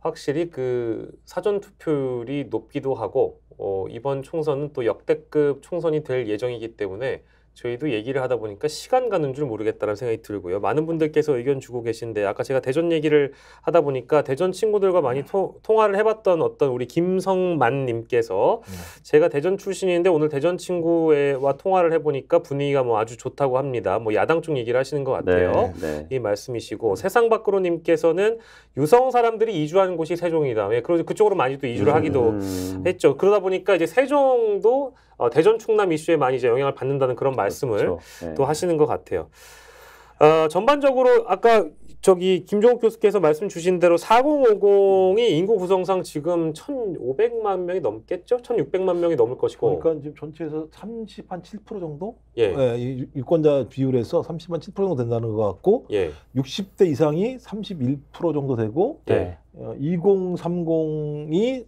확실히 그 사전 투표율이 높기도 하고 어, 이번 총선은 또 역대급 총선이 될 예정이기 때문에. 저희도 얘기를 하다 보니까 시간 가는 줄 모르겠다는 생각이 들고요. 많은 분들께서 의견 주고 계신데 아까 제가 대전 얘기를 하다 보니까 대전 친구들과 많이 네. 토, 통화를 해봤던 어떤 우리 김성만 님께서 네. 제가 대전 출신인데 오늘 대전 친구와 통화를 해보니까 분위기가 뭐 아주 좋다고 합니다. 뭐 야당 쪽 얘기를 하시는 것 같아요. 네, 네. 이 말씀이시고 세상 밖으로 님께서는 유성 사람들이 이주하는 곳이 세종이다. 예, 그러 그쪽으로 많이 또 이주를 음. 하기도 했죠. 그러다 보니까 이제 세종도 어, 대전 충남 이슈에 많이 이제 영향을 받는다는 그런 그렇죠. 말씀을 그렇죠. 네. 또 하시는 것 같아요. 어, 전반적으로 아까 저기 김종욱 교수께서 말씀 주신 대로 4050이 인구 구성상 지금 1,500만 명이 넘겠죠? 1,600만 명이 넘을 것이고. 그러니까 지금 전체에서 30한 7% 정도? 예. 예. 유권자 비율에서 30한 7% 정도 된다는 것 같고 예. 60대 이상이 31% 정도 되고 예. 2030이 어,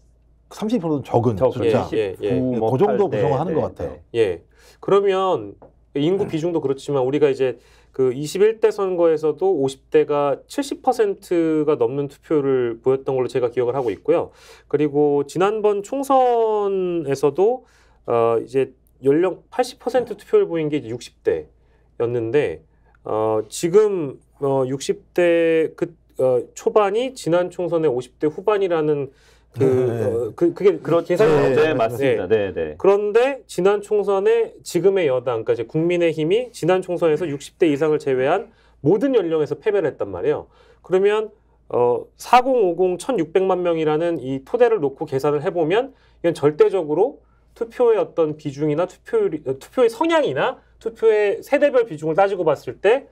30%는 적은 숫자. 예, 예, 예. 9, 그 뭐 정도 구성하는 네, 을 네, 것 같아요. 네. 예. 그러면 인구 네. 비중도 그렇지만 우리가 이제 그 21대 선거에서도 50대가 70%가 넘는 투표를 보였던 걸로 제가 기억을 하고 있고요. 그리고 지난번 총선에서도 어 이제 연령 80% 투표를 보인 게 이제 60대였는데 어 지금 어 60대 그 어, 초반이 지난 총선의 50대 후반이라는 그, 네, 네. 어, 그 그게 그런 계산이 네, 네, 맞습니다. 네. 네, 네. 그런데 지난 총선에 지금의 여당, 그러니까 국민의힘이 지난 총선에서 60대 이상을 제외한 모든 연령에서 패배를 했단 말이에요. 그러면 어, 4050 1600만 명이라는 이 토대를 놓고 계산을 해보면 이건 절대적으로 투표의 어떤 비중이나 투표율 어, 투표의 성향이나 투표의 세대별 비중을 따지고 봤을 때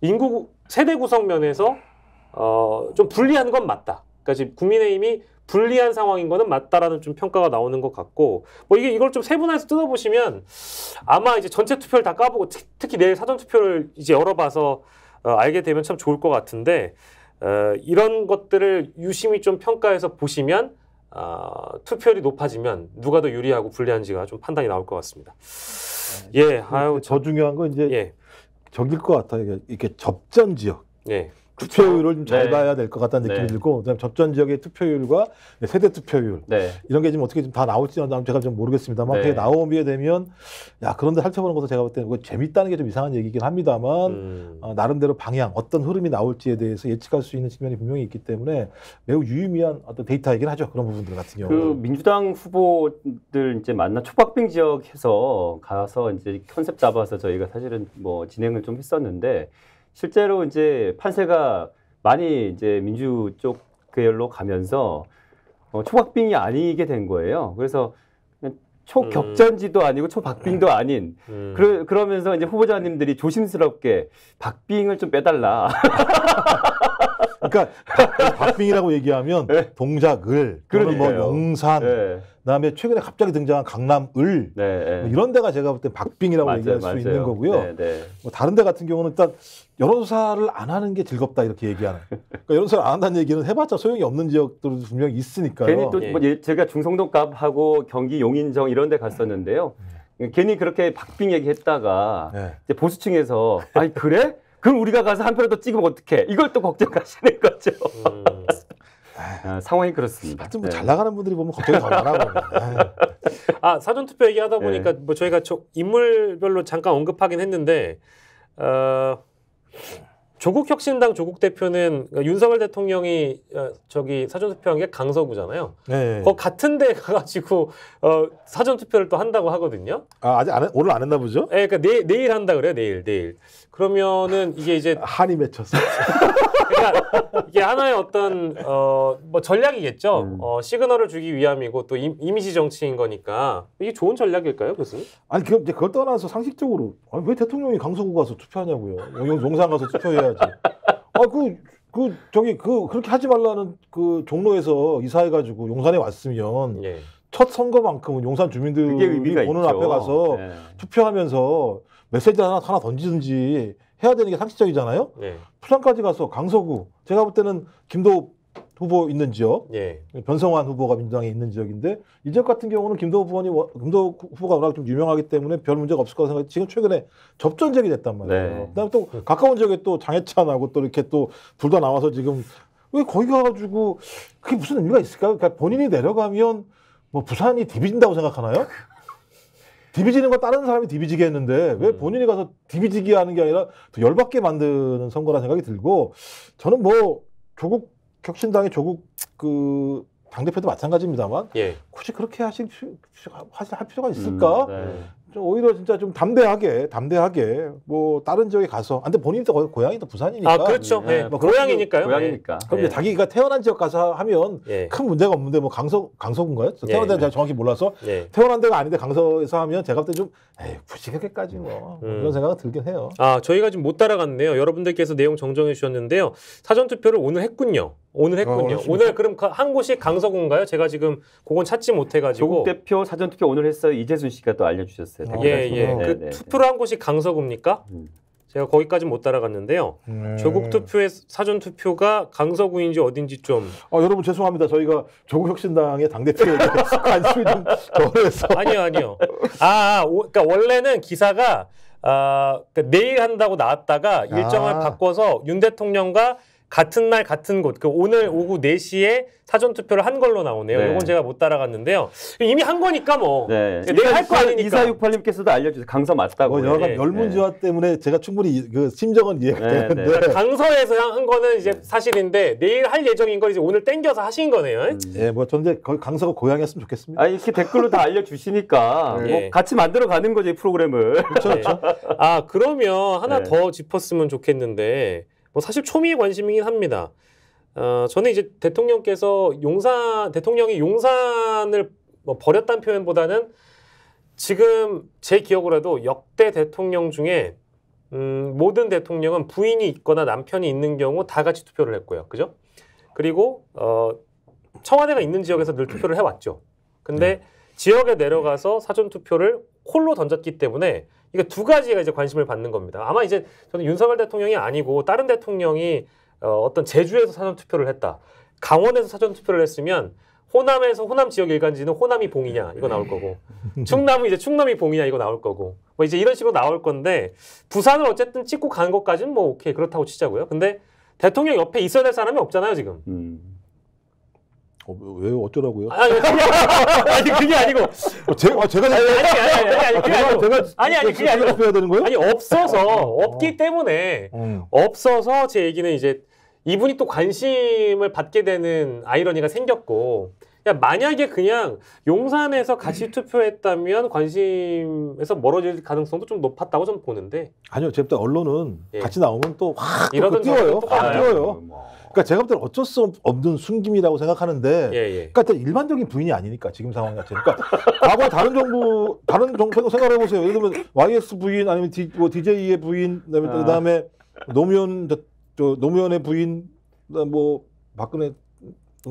인구 세대 구성 면에서 어, 좀 불리한 건 맞다. 그러니까 지금 국민의힘이 불리한 상황인 거는 맞다라는 좀 평가가 나오는 것 같고 뭐 이게 이걸 좀 세분화해서 뜯어보시면 아마 이제 전체 투표를 다 까보고 특히 내일 사전 투표를 이제 열어봐서 어, 알게 되면 참 좋을 것 같은데 어, 이런 것들을 유심히 좀 평가해서 보시면 어, 투표율이 높아지면 누가 더 유리하고 불리한지가 좀 판단이 나올 것 같습니다. 예, 그 아유 더 중요한 건 이제 예. 적일 것 같아요. 이게 접전 지역. 예. 투표율을 좀잘 네. 봐야 될 것 같다는 네. 느낌이 들고 그다음 에 접전 지역의 투표율과 세대 투표율 네. 이런 게 지금 어떻게 좀 다 나올지 는 제가 좀 모르겠습니다만 그게 나오게 되면 야 그런데 살펴보는 것은 제가 볼 때는 재밌다는 게 좀 이상한 얘기긴 합니다만 음. 어, 나름대로 방향 어떤 흐름이 나올지에 대해서 예측할 수 있는 측면이 분명히 있기 때문에 매우 유의미한 어떤 데이터이긴 하죠 그런 부분들 같은 경우. 그 민주당 후보들 이제 만나 초박빙 지역에서 가서 이제 컨셉 잡아서 저희가 사실은 뭐 진행을 좀 했었는데 실제로 이제 판세가 많이 이제 민주 쪽 계열로 가면서 어, 초박빙이 아니게 된 거예요. 그래서 초격전지도 음. 아니고 초박빙도 아닌 음. 그러, 그러면서 이제 후보자님들이 조심스럽게 박빙을 좀 빼달라. 그러니까 박빙이라고 얘기하면 네. 동작을 그러면 뭐 용산 네. 그다음에 최근에 갑자기 등장한 강남을 네. 예. 뭐 이런 데가 제가 볼 때 박빙이라고 맞아요, 얘기할 맞아요. 수 있는 거고요. 네, 네. 뭐 다른 데 같은 경우는 일단 여론사를 안 하는 게 즐겁다 이렇게 얘기하는. 그러니까 여론사를 안 한다는 얘기는 해봤자 소용이 없는 지역들도 분명히 있으니까요. 괜히 또뭐 제가 중성동갑하고 경기 용인정 이런 데 갔었는데요. 음. 괜히 그렇게 박빙 얘기했다가 네. 이제 보수층에서 아니 그래? 그럼 우리가 가서 한 표라도 찍으면 어떡해? 이걸 또 걱정하시는 거죠. 음. 아, 상황이 그렇습니다. 하여튼 뭐잘 네. 나가는 분들이 보면 걱정이 더 많아. 뭐. 네. 아 사전 투표 얘기하다 네. 보니까 네. 뭐 저희가 인물별로 잠깐 언급하긴 했는데 어, 조국 혁신당 조국 대표는 그러니까 윤석열 대통령이 어, 저기 사전 투표한 게 강서구잖아요. 네. 거 같은 데 가가지고 어, 사전 투표를 또 한다고 하거든요. 아 아직 안 해? 오늘 안 했나 보죠? 네, 그러니까 내, 내일 한다 그래요. 내일 내일. 그러면은 이게 이제 아, 한이 맺혔어. 그러니까 이게 하나의 어떤 어, 뭐 전략이겠죠. 음. 어, 시그널을 주기 위함이고 또 이, 미지 정치인 거니까 이게 좋은 전략일까요, 교수님? 아니 그, 이제 그걸 떠나서 상식적으로 아니, 왜 대통령이 강서구 가서 투표하냐고요. 용산 가서 투표해야. 해야지. 아, 그, 그, 저기, 그, 그렇게 하지 말라는 그 종로에서 이사해가지고 용산에 왔으면 예. 첫 선거만큼은 용산 주민들이 보는 앞에 가서 예. 투표하면서 메시지 하나, 하나 던지든지 해야 되는 게 상식적이잖아요. 예. 부산까지 가서 강서구, 제가 볼 때는 김도 후보 있는 지역, 예. 변성환 후보가 민주당에 있는 지역인데 이 지역 같은 경우는 김도호 후보가이 김도호 후보가 워낙 좀 유명하기 때문에 별 문제가 없을 거라 생각해. 지금 최근에 접전쟁이 됐단 말이에요. 네. 그다음에 또 가까운 지역에 또 장해찬하고 또 이렇게 또 둘 다 나와서 지금 왜 거기 가가지고 그게 무슨 의미가 있을까요? 그러니까 본인이 내려가면 뭐 부산이 디비진다고 생각하나요? 디비지는 건 다른 사람이 디비지게 했는데 왜 음. 본인이 가서 디비지게 하는 게 아니라 더 열받게 만드는 선거라 생각이 들고 저는 뭐 조국 혁신당의 조국 그 당대표도 마찬가지입니다만 예. 굳이 그렇게 하실 하실 할 필요가 음, 있을까? 음, 네. 좀 오히려 진짜 좀 담대하게 담대하게 뭐 다른 지역에 가서 안 아, 근데 본인도 거, 고향이 또 부산이니까 아 그렇죠 네. 뭐 뭐 네. 뭐 고향이니까요 고향이니까 그럼 이제 예. 자기가 태어난 지역 가서 하면 예. 큰 문제가 없는데 뭐 강서 강서군가요? 태어난 예. 데는 제가 정확히 몰라서 태어난 데가 아닌데 강서에서 하면 제가 그때 좀 에이 굳이 그렇게까지 뭐. 뭐 음. 이런 생각은 들긴 해요 아 저희가 지금 못 따라갔네요 여러분들께서 내용 정정해 주셨는데요 사전 투표를 오늘 했군요 오늘 했군요. 어, 오늘 그럼 한 곳이 강서구인가요? 제가 지금 그건 찾지 못해가지고. 조국 대표 사전 투표 오늘 했어요. 이재순 씨가 또 알려주셨어요. 아, 예, 예. 그 네, 네, 네. 투표를 한 곳이 강서구입니까? 음. 제가 거기까지못 따라갔는데요. 네. 조국 투표의 사전 투표가 강서구인지 어딘지 좀. 아 여러분 죄송합니다. 저희가 조국 혁신당의 당 대표에 관심이 좀 덜해서. 아니요 아니요. 아, 아 오, 그러니까 원래는 기사가 아, 그러니까 내일 한다고 나왔다가 일정을 아. 바꿔서 윤 대통령과 같은 날 같은 곳, 그 오늘 오후 4시에 사전 투표를 한 걸로 나오네요. 네. 이건 제가 못 따라갔는데요. 이미 한 거니까 뭐. 네. 내가 네, 네 할거 아니니까. 이사육팔님께서도 알려주세요. 강서 맞다고. 어, 여러 네. 열문지화 네. 때문에 제가 충분히 그 심정은 이해가 네. 되는데. 그 강서에서 한 거는 이제 사실인데 내일 할 예정인 걸 이제 오늘 땡겨서 하신 거네요. 음. 예, 뭐 전제 거의 강서가 고향이었으면 좋겠습니다. 아 이렇게 댓글로 다 알려주시니까 뭐 예. 같이 만들어 가는 거죠 이 프로그램을. 그렇죠. 그아 그러면 하나 더 짚었으면 좋겠는데. 뭐 사실 초미의 관심이긴 합니다. 어, 저는 이제 대통령께서 용산 대통령이 용산을 뭐 버렸다는 표현보다는 지금 제 기억으로도 역대 대통령 중에 음, 모든 대통령은 부인이 있거나 남편이 있는 경우 다 같이 투표를 했고요. 그죠? 그리고 어, 청와대가 있는 지역에서 늘 투표를 해왔죠. 근데 네. 지역에 내려가서 사전 투표를 홀로 던졌기 때문에 그러니까 두 가지가 이제 관심을 받는 겁니다. 아마 이제 저는 윤석열 대통령이 아니고 다른 대통령이 어, 어떤 제주에서 사전 투표를 했다. 강원에서 사전 투표를 했으면 호남에서 호남 지역 일간지는 호남이 봉이냐 이거 나올 거고 충남은 이제 충남이 봉이냐 이거 나올 거고 뭐 이제 이런 식으로 나올 건데 부산을 어쨌든 찍고 간 것까지는 뭐 오케이 그렇다고 치자고요. 근데 대통령 옆에 있어야 될 사람이 없잖아요 지금. 음. 어, 왜 어쩌라고요? 아, 예. 아니, 그게, 아니 고 어, 제, 아, 제가 아니 아니 아니 제가, 제가 아니 아니 그게 아니고 해야 되는 거예요? 아니 없어서 어. 없기 때문에 어. 없어서 제 얘기는 이제 이분이 또 관심을 받게 되는 아이러니가 생겼고 야, 만약에 그냥 용산에서 같이 음. 투표했다면 관심에서 멀어질 가능성도 좀 높았다고 좀 보는데. 아니요, 제가 언론은 예. 같이 나오면 또확 그 뛰어요. 확 뛰어요. 음, 뭐. 그러니까 제가 볼 때는 어쩔 수 없는 숨김이라고 생각하는데, 예, 예. 그러니까 일반적인 부인이 아니니까 지금 상황 자체는. 그러니까 과거 다른 정부, 다른 정부 생각해 보세요. 예를 들면 YS 부인 아니면 디, 뭐 DJ의 부인, 그다음에, 아. 그다음에 노무현 저, 노무현의 부인, 뭐 박근혜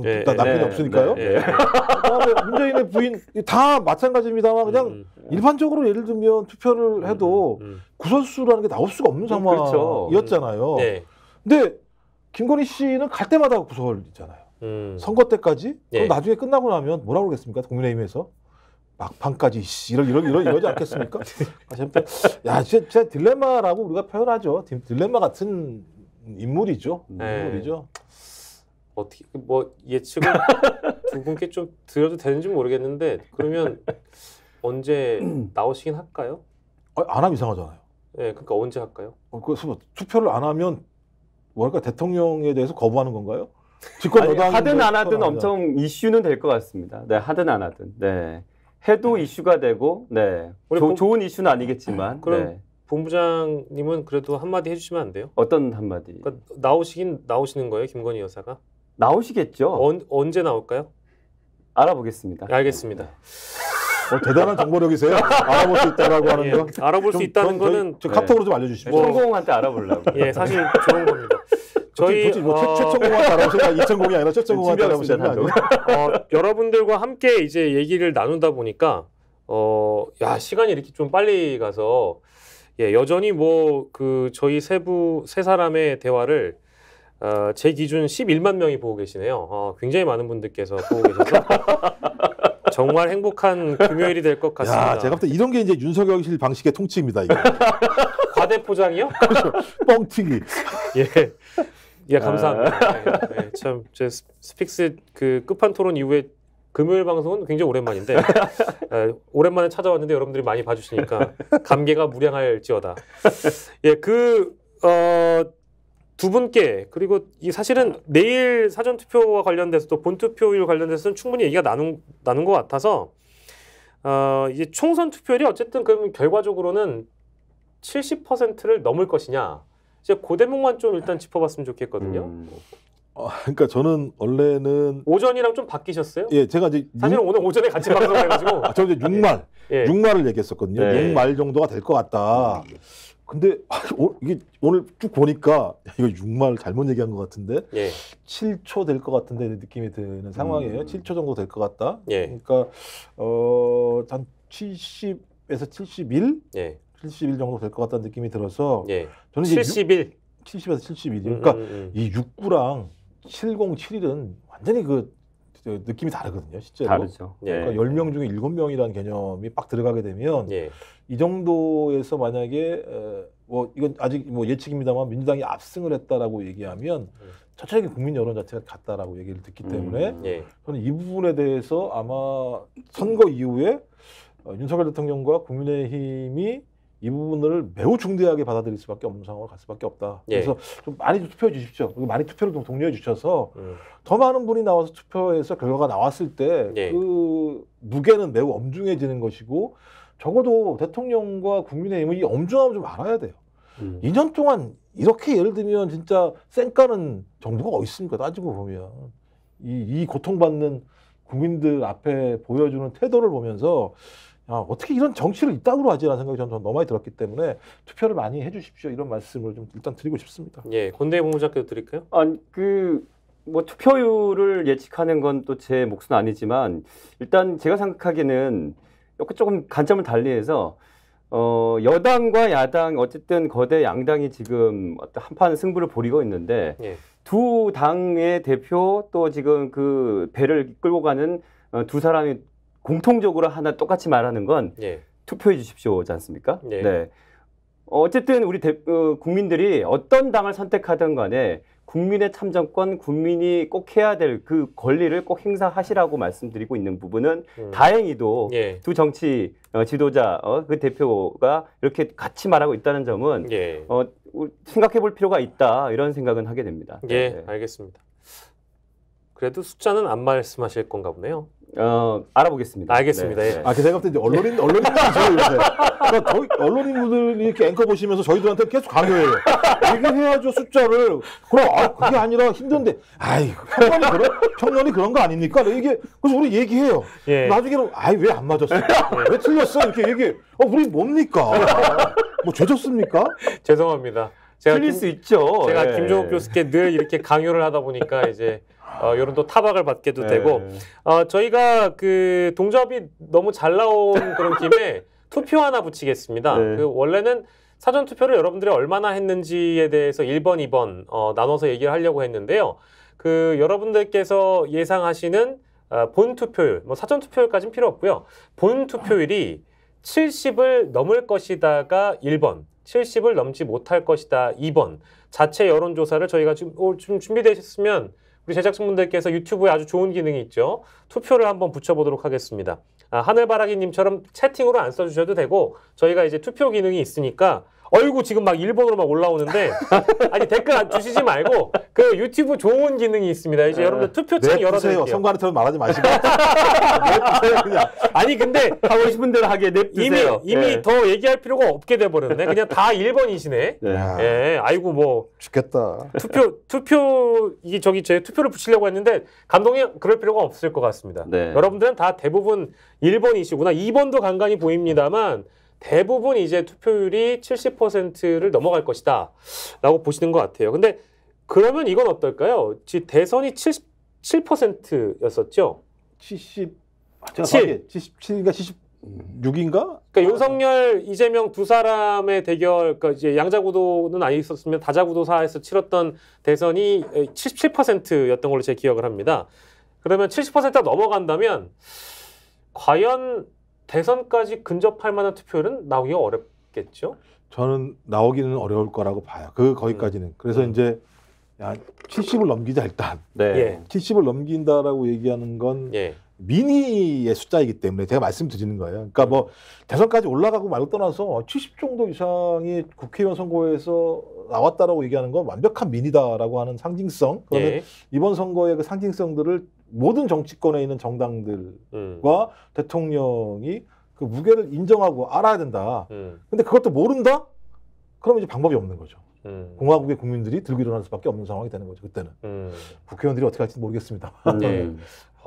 예, 나 남편이 네, 예, 없으니까요. 네, 네. 예. 그다음에 문재인의 부인 다 마찬가지입니다만 그냥 음, 음, 일반적으로 예를 들면 투표를 음, 해도 음, 음. 구선수라는 게 나올 수가 없는 음, 상황이었잖아요. 그렇죠. 네. 근데 김건희 씨는 갈 때마다 구설이잖아요. 선거 때까지 그럼 네. 나중에 끝나고 나면 뭐라고 그러겠습니까? 국민의힘에서 막판까지 이런 이런 이런 이러지 않겠습니까? 네. 야 진짜, 진짜 딜레마라고 우리가 표현하죠. 딜레마 같은 인물이죠. 인물이죠. 어떻게 그 뭐 예측을 두 분께 좀 드려도 되는지 모르겠는데 그러면 언제 나오시긴 할까요? 아, 안 하면 이상하잖아요. 예, 네, 그러니까 언제 할까요? 어, 그 투표를 안 하면 뭐랄까 대통령에 대해서 거부하는 건가요? 집권 여당 하든 안 하든 엄청 이슈는 될 것 같습니다. 네, 하든 안 하든. 네. 해도 네. 이슈가 되고 네. 조, 본... 좋은 이슈는 아니겠지만 그럼 네. 본부장님은 그래도 한마디 해주시면 안 돼요? 어떤 한마디? 그러니까 나오시긴 나오시는 거예요, 김건희 여사가? 나오시겠죠. 언, 언제 나올까요? 알아보겠습니다. 알겠습니다. 어, 대단한 정보력이세요. 알아볼 수 있다라고 하는 예, 알아볼 좀, 있다는 저 거는 저 네. 카톡으로 좀알려주시오 뭐, 성공한테 알아보려고. 예 사실 좋은 겁니다. 저희 뭐 최, 어, 천공한테 알아보시나 2천공이 아니라 최천공한테 알아보시는 어, 여러분들과 함께 이제 얘기를 나누다 보니까 어, 야 시간이 이렇게 좀 빨리 가서 예, 여전히 뭐 그 저희 세부 세 사람의 대화를 어, 제 기준 11만 명이 보고 계시네요. 어, 굉장히 많은 분들께서 보고 계셔서 정말 행복한 금요일이 될 것 같습니다. 야, 제가 볼때 이런 게 이제 윤석열실 방식의 통치입니다. 이거. 과대 포장이요? 그렇죠. 뻥튀기. 예. 예, 감사합니다. 아. 예, 예, 참, 제 스픽스 그 끝판 토론 이후에 금요일 방송은 굉장히 오랜만인데 에, 어, 오랜만에 찾아왔는데 여러분들이 많이 봐주시니까 감개가 무량할지어다. 예, 그 어, 두 분께 그리고 이 사실은 아. 내일 사전 투표와 관련돼서 도본 투표율 관련돼서는 충분히 얘기가 나눈 나눈 것 같아서 어 이제 총선 투표율이 어쨌든 그럼 결과적으로는 70%를 넘을 것이냐 이제 고 대목만 좀 일단 짚어봤으면 좋겠거든요. 음. 어, 그러니까 저는 원래는 오전이랑 좀 바뀌셨어요? 예, 제가 이제 사실은 오늘 오전에 같이 방송해가지고 아, 저 이제 6말, 예. 6말을 예. 얘기했었거든요. 예. 6말 정도가 될 것 같다. 음. 근데 오, 이게 오늘 쭉 보니까 이거 6말 잘못 얘기한 것 같은데 예. 7초 될 것 같은데 느낌이 드는 상황이에요. 음. 7초 정도 될 것 같다. 예. 그러니까 어한 70에서 71, 예. 71 정도 될 것 같다는 느낌이 들어서 예. 저는 71, 6, 70에서 71. 그러니까 음, 음, 음. 이 69랑 70, 71은 완전히 그 느낌이 다르거든요, 실제로. 다르죠. 예. 그러니까 예. 10명 중에 7명이라는 개념이 빡 들어가게 되면 예. 이 정도에서 만약에 뭐 이건 아직 뭐 예측입니다만 민주당이 압승을 했다라고 얘기하면 차차기 네. 국민 여론 자체가 같다라고 얘기를 듣기 음, 때문에 예. 저는 이 부분에 대해서 아마 선거 이후에 어, 윤석열 대통령과 국민의힘이 이 부분을 매우 중대하게 받아들일 수밖에 없는 상황으로 갈 수밖에 없다. 예. 그래서 좀 많이 좀 투표해 주십시오. 그리고 많이 투표를 좀 독려해 주셔서 음. 더 많은 분이 나와서 투표해서 결과가 나왔을 때그 예. 그 무게는 매우 엄중해지는 것이고 적어도 대통령과 국민의힘은 이 엄중함을 좀 알아야 돼요. 음. 2년 동안 이렇게 예를 들면 진짜 쌩까는 정부가 어디 있습니까? 따지고 보면 이, 이 고통받는 국민들 앞에 보여주는 태도를 보면서 아, 어떻게 이런 정치를 이따구로 하지라는 생각이 저는 너무 많이 들었기 때문에 투표를 많이 해주십시오 이런 말씀을 좀 일단 드리고 싶습니다. 예, 권대희 본부장께도 드릴까요? 아 그. 뭐 투표율을 예측하는 건 또제 몫은 아니지만 일단 제가 생각하기에는 이렇게 조금 관점을 달리해서 어, 여당과 야당 어쨌든 거대 양당이 지금 어떤 한판 승부를 벌이고 있는데 예. 두 당의 대표 또 지금 그 배를 끌고 가는 어, 두 사람이 공통적으로 하나 똑같이 말하는 건 예. 투표해 주십시오지 않습니까? 예. 네. 어쨌든 우리 대, 어, 국민들이 어떤 당을 선택하든 간에 국민의 참정권, 국민이 꼭 해야 될 그 권리를 꼭 행사하시라고 말씀드리고 있는 부분은 음. 다행히도 예. 두 정치 어, 지도자 어, 그 대표가 이렇게 같이 말하고 있다는 점은 예. 어, 생각해 볼 필요가 있다 이런 생각은 하게 됩니다. 예, 네. 알겠습니다. 그래도 숫자는 안 말씀하실 건가 보네요. 어, 알아보겠습니다. 알겠습니다. 네. 예. 아, 그 생각도 이제 언론인, 언론인이죠, 그러니까 저희, 언론인분들이 이렇게 앵커 보시면서 저희들한테 계속 강요해요. 얘기해야죠, 숫자를. 그럼, 아, 그게 아니라 힘든데, 아이, 청년이 그런, 청년이 그런 거 아닙니까? 이게, 그래서 우리 얘기해요. 예. 나중에는, 아이, 왜안 맞았어? 왜 틀렸어? 이렇게 얘기해. 어, 우리 뭡니까? 뭐, 죄졌습니까? 죄송합니다. 제가 틀릴 김, 수 있죠. 제가 예. 김종욱 교수께 늘 이렇게 강요를 하다 보니까 이제 어, 요런 또 타박을 받게도 네. 되고 어, 저희가 그 동접이 너무 잘 나온 그런 김에 투표 하나 붙이겠습니다. 네. 그 원래는 사전 투표를 여러분들이 얼마나 했는지에 대해서 1번, 2번 어, 나눠서 얘기를 하려고 했는데요. 그 여러분들께서 예상하시는 어, 본 투표율, 뭐 사전 투표율까지는 필요 없고요. 본 투표율이 70을 넘을 것이다가 1번, 70을 넘지 못할 것이다 2번. 자체 여론조사를 저희가 지금, 오, 어, 좀 준비되셨으면 우리 제작진분들께서 유튜브에 아주 좋은 기능이 있죠. 투표를 한번 붙여보도록 하겠습니다. 아, 하늘바라기님처럼 채팅으로 안 써주셔도 되고 저희가 이제 투표 기능이 있으니까 어이구 지금 막 일본으로 막 올라오는데 아니 댓글 안 주시지 말고 그 유튜브 좋은 기능이 있습니다. 이제 네. 여러분들 투표창 네, 열어드릴게요. 선관위처럼 말하지 마시고. 네, 아니 근데 하고 싶은 대로 하게 냅두세요. 이미 이미 예. 더 얘기할 필요가 없게 돼버렸네. 그냥 다 1번이시네. 예. 예. 아이고 뭐 죽겠다. 투표 투표 이게 저기 제 투표를 붙이려고 했는데 감독님 그럴 필요가 없을 것 같습니다. 네. 여러분들은 다 대부분 1번이시구나. 2번도 간간히 보입니다만 대부분 이제 투표율이 70%를 넘어갈 것이다. 라고 보시는 것 같아요. 근데 그러면 이건 어떨까요? 대선이 77%였었죠? 70, 아, 7. 77인가 76인가? 그러니까 윤석열, 이재명 두 사람의 대결, 그러니까 이제 양자구도는 아니었으면 다자구도사에서 치렀던 대선이 77%였던 걸로 제 기억을 합니다. 그러면 70%가 넘어간다면 과연 대선까지 근접할 만한 투표율은 나오기가 어렵겠죠? 저는 나오기는 어려울 거라고 봐요. 그 거기까지는. 음. 그래서 음. 이제 야, 70을 넘기자 일단. 네. 예. 70을 넘긴다라고 얘기하는 건 예. 미니의 숫자이기 때문에 제가 말씀드리는 거예요. 그러니까 뭐 대선까지 올라가고 말고 떠나서 70 정도 이상이 국회의원 선거에서 나왔다라고 얘기하는 건 완벽한 민이다라고 하는 상징성. 그러면 예. 이번 선거의 그 상징성들을 모든 정치권에 있는 정당들과 음. 대통령이 그 무게를 인정하고 알아야 된다. 음. 근데 그것도 모른다? 그러면 이제 방법이 없는 거죠. 음. 공화국의 국민들이 들고 일어날 수밖에 없는 상황이 되는 거죠. 그때는 음. 국회의원들이 어떻게 할지 모르겠습니다. 음. 예. 네.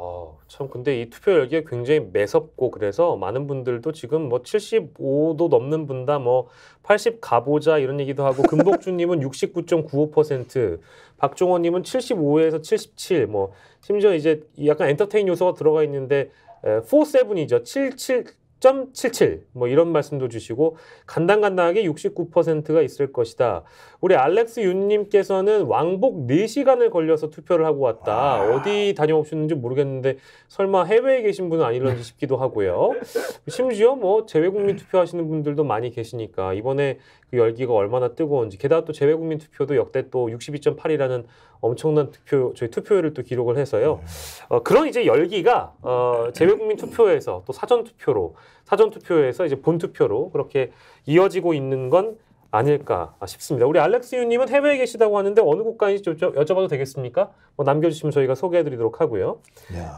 어, 참 근데 이 투표 열기가 굉장히 매섭고 그래서 많은 분들도 지금 뭐 75도 넘는 분다 뭐 80 가보자 이런 얘기도 하고 금복주님은 69.95% 박종원님은 75에서 77 뭐 심지어 이제 약간 엔터테인 요소가 들어가 있는데 에, 47이죠 77 6.77뭐 이런 말씀도 주시고 간당간당하게 69%가 있을 것이다. 우리 알렉스 윤님께서는 왕복 4시간을 걸려서 투표를 하고 왔다. 와. 아. 어디 다녀오셨는지 모르겠는데 설마 해외에 계신 분은 아닐런지 싶기도 하고요. 심지어 뭐 재외국민 투표하시는 분들도 많이 계시니까 이번에 그 열기가 얼마나 뜨거운지 게다가 또 재외국민 투표도 역대 또 62.8이라는 엄청난 투표 저희 투표율을 또 기록을 해서요. 네. 어, 그런 이제 열기가 어, 네. 재외국민 투표에서 또 사전 투표로 사전 투표에서 이제 본 투표로 그렇게 이어지고 있는 건 아닐까 싶습니다. 우리 알렉스유님은 해외에 계시다고 하는데 어느 국가인지 여쭤봐도 되겠습니까? 뭐 남겨주시면 저희가 소개해드리도록 하고요.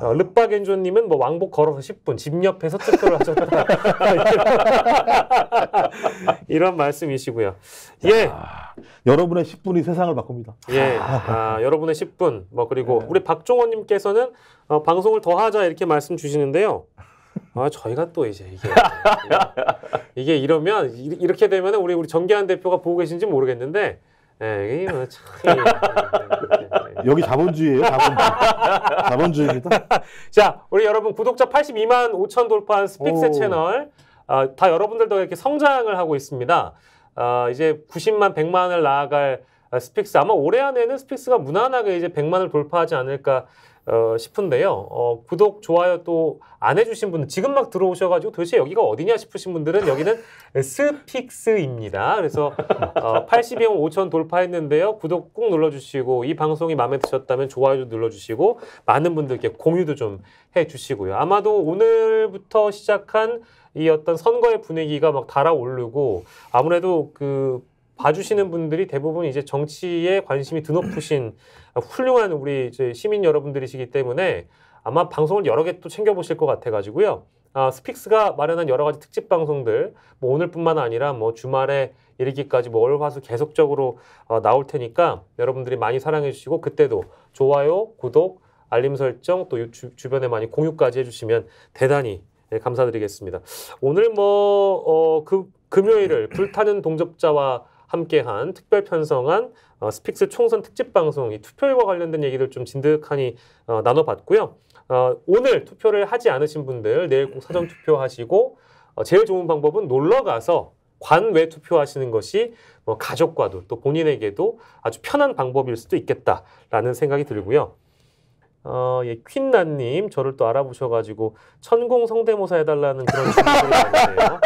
어, 르빠겐조님은 뭐 왕복 걸어서 10분 집 옆에서 투표를 하셨다 이런, 말씀이시고요. 예, 여러분의 10분이 세상을 바꿉니다. 예, 아, 여러분의 10분 뭐 그리고 네. 우리 박종원님께서는 어, 방송을 더 하자 이렇게 말씀 주시는데요. 아 저희가 또 이제 이게 이게 이러면 이, 렇게 되면 우리 우리 정기환 대표가 보고 계신지 모르겠는데 예, 이게 뭐 참 여기 자본주의예요 자본주의 자본주의입니다. 자 우리 여러분 구독자 82만 5천 돌파한 스픽스 채널 어, 다 여러분들 도 이렇게 성장을 하고 있습니다. 어, 이제 90만 100만을 나아갈 스픽스 아마 올해 안에는 스픽스가 무난하게 이제 100만을 돌파하지 않을까 어, 싶은데요. 어, 구독, 좋아요 또 안 해주신 분들, 지금 막 들어오셔가지고 도대체 여기가 어디냐 싶으신 분들은 여기는 스픽스입니다. 그래서 어, 82형 5천 돌파했는데요. 구독 꾹 눌러주시고, 이 방송이 마음에 드셨다면 좋아요도 눌러주시고, 많은 분들께 공유도 좀 해주시고요. 아마도 오늘부터 시작한 이 어떤 선거의 분위기가 막 달아오르고, 아무래도 그 봐주시는 분들이 대부분 이제 정치에 관심이 드높으신 훌륭한 우리 시민 여러분들이시기 때문에 아마 방송을 여러 개 또 챙겨보실 것 같아가지고요. 아, 스픽스가 마련한 여러 가지 특집 방송들, 뭐 오늘뿐만 아니라 뭐 주말에 이르기까지 뭐 월화수 계속적으로 어, 나올 테니까 여러분들이 많이 사랑해주시고 그때도 좋아요, 구독, 알림 설정 또 주, 주변에 많이 공유까지 해주시면 대단히 네, 감사드리겠습니다. 오늘 뭐, 어, 그, 금요일을 불타는 동접자와 함께한 특별 편성한 어, 스픽스 총선 특집 방송 이 투표율과 관련된 얘기들 좀 진득하니 어, 나눠봤고요. 어, 오늘 투표를 하지 않으신 분들 내일 꼭 사전 투표하시고 어, 제일 좋은 방법은 놀러 가서 관외 투표하시는 것이 뭐 가족과도 또 본인에게도 아주 편한 방법일 수도 있겠다라는 생각이 들고요. 어, 예, 퀸나님, 저를 또 알아보셔가지고, 천공 성대모사 해달라는 그런 질문을 하데요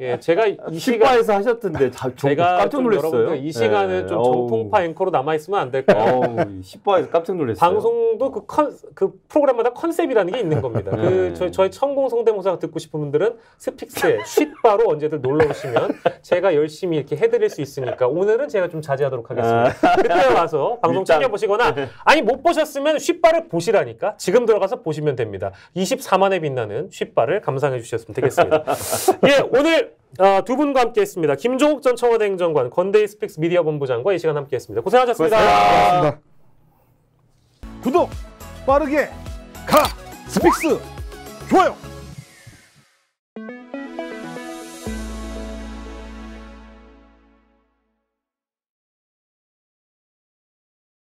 예, 제가 이 시간. 에서 하셨던데, 자, 제가 깜짝 놀랐어요. 여러분들 이 시간에 네. 예. 좀 정통파 앵커로 남아있으면 안 될까. 10바에서 깜짝 놀랐어요. 방송 공도 그, 컨, 그 프로그램마다 컨셉이라는 게 있는 겁니다. 네. 그 저, 저희 천공 성대모사 듣고 싶은 분들은 스픽스에 쉿바로 언제든 놀러 오시면 제가 열심히 이렇게 해드릴 수 있으니까 오늘은 제가 좀 자제하도록 하겠습니다. 아. 그때 와서 방송 챙겨보시거나 네. 아니 못 보셨으면 쉿바를 보시라니까 지금 들어가서 보시면 됩니다. 24만에 빛나는 쉿바를 감상해 주셨으면 되겠습니다. 예, 오늘 어, 두 분과 함께했습니다. 김종욱 전 청와대 행정관, 건대희 스픽스 미디어 본부장과 이 시간 함께했습니다. 고생하셨습니다 고맙습니다. 고맙습니다. 구독, 빠르게 가, 스픽스, 좋아요.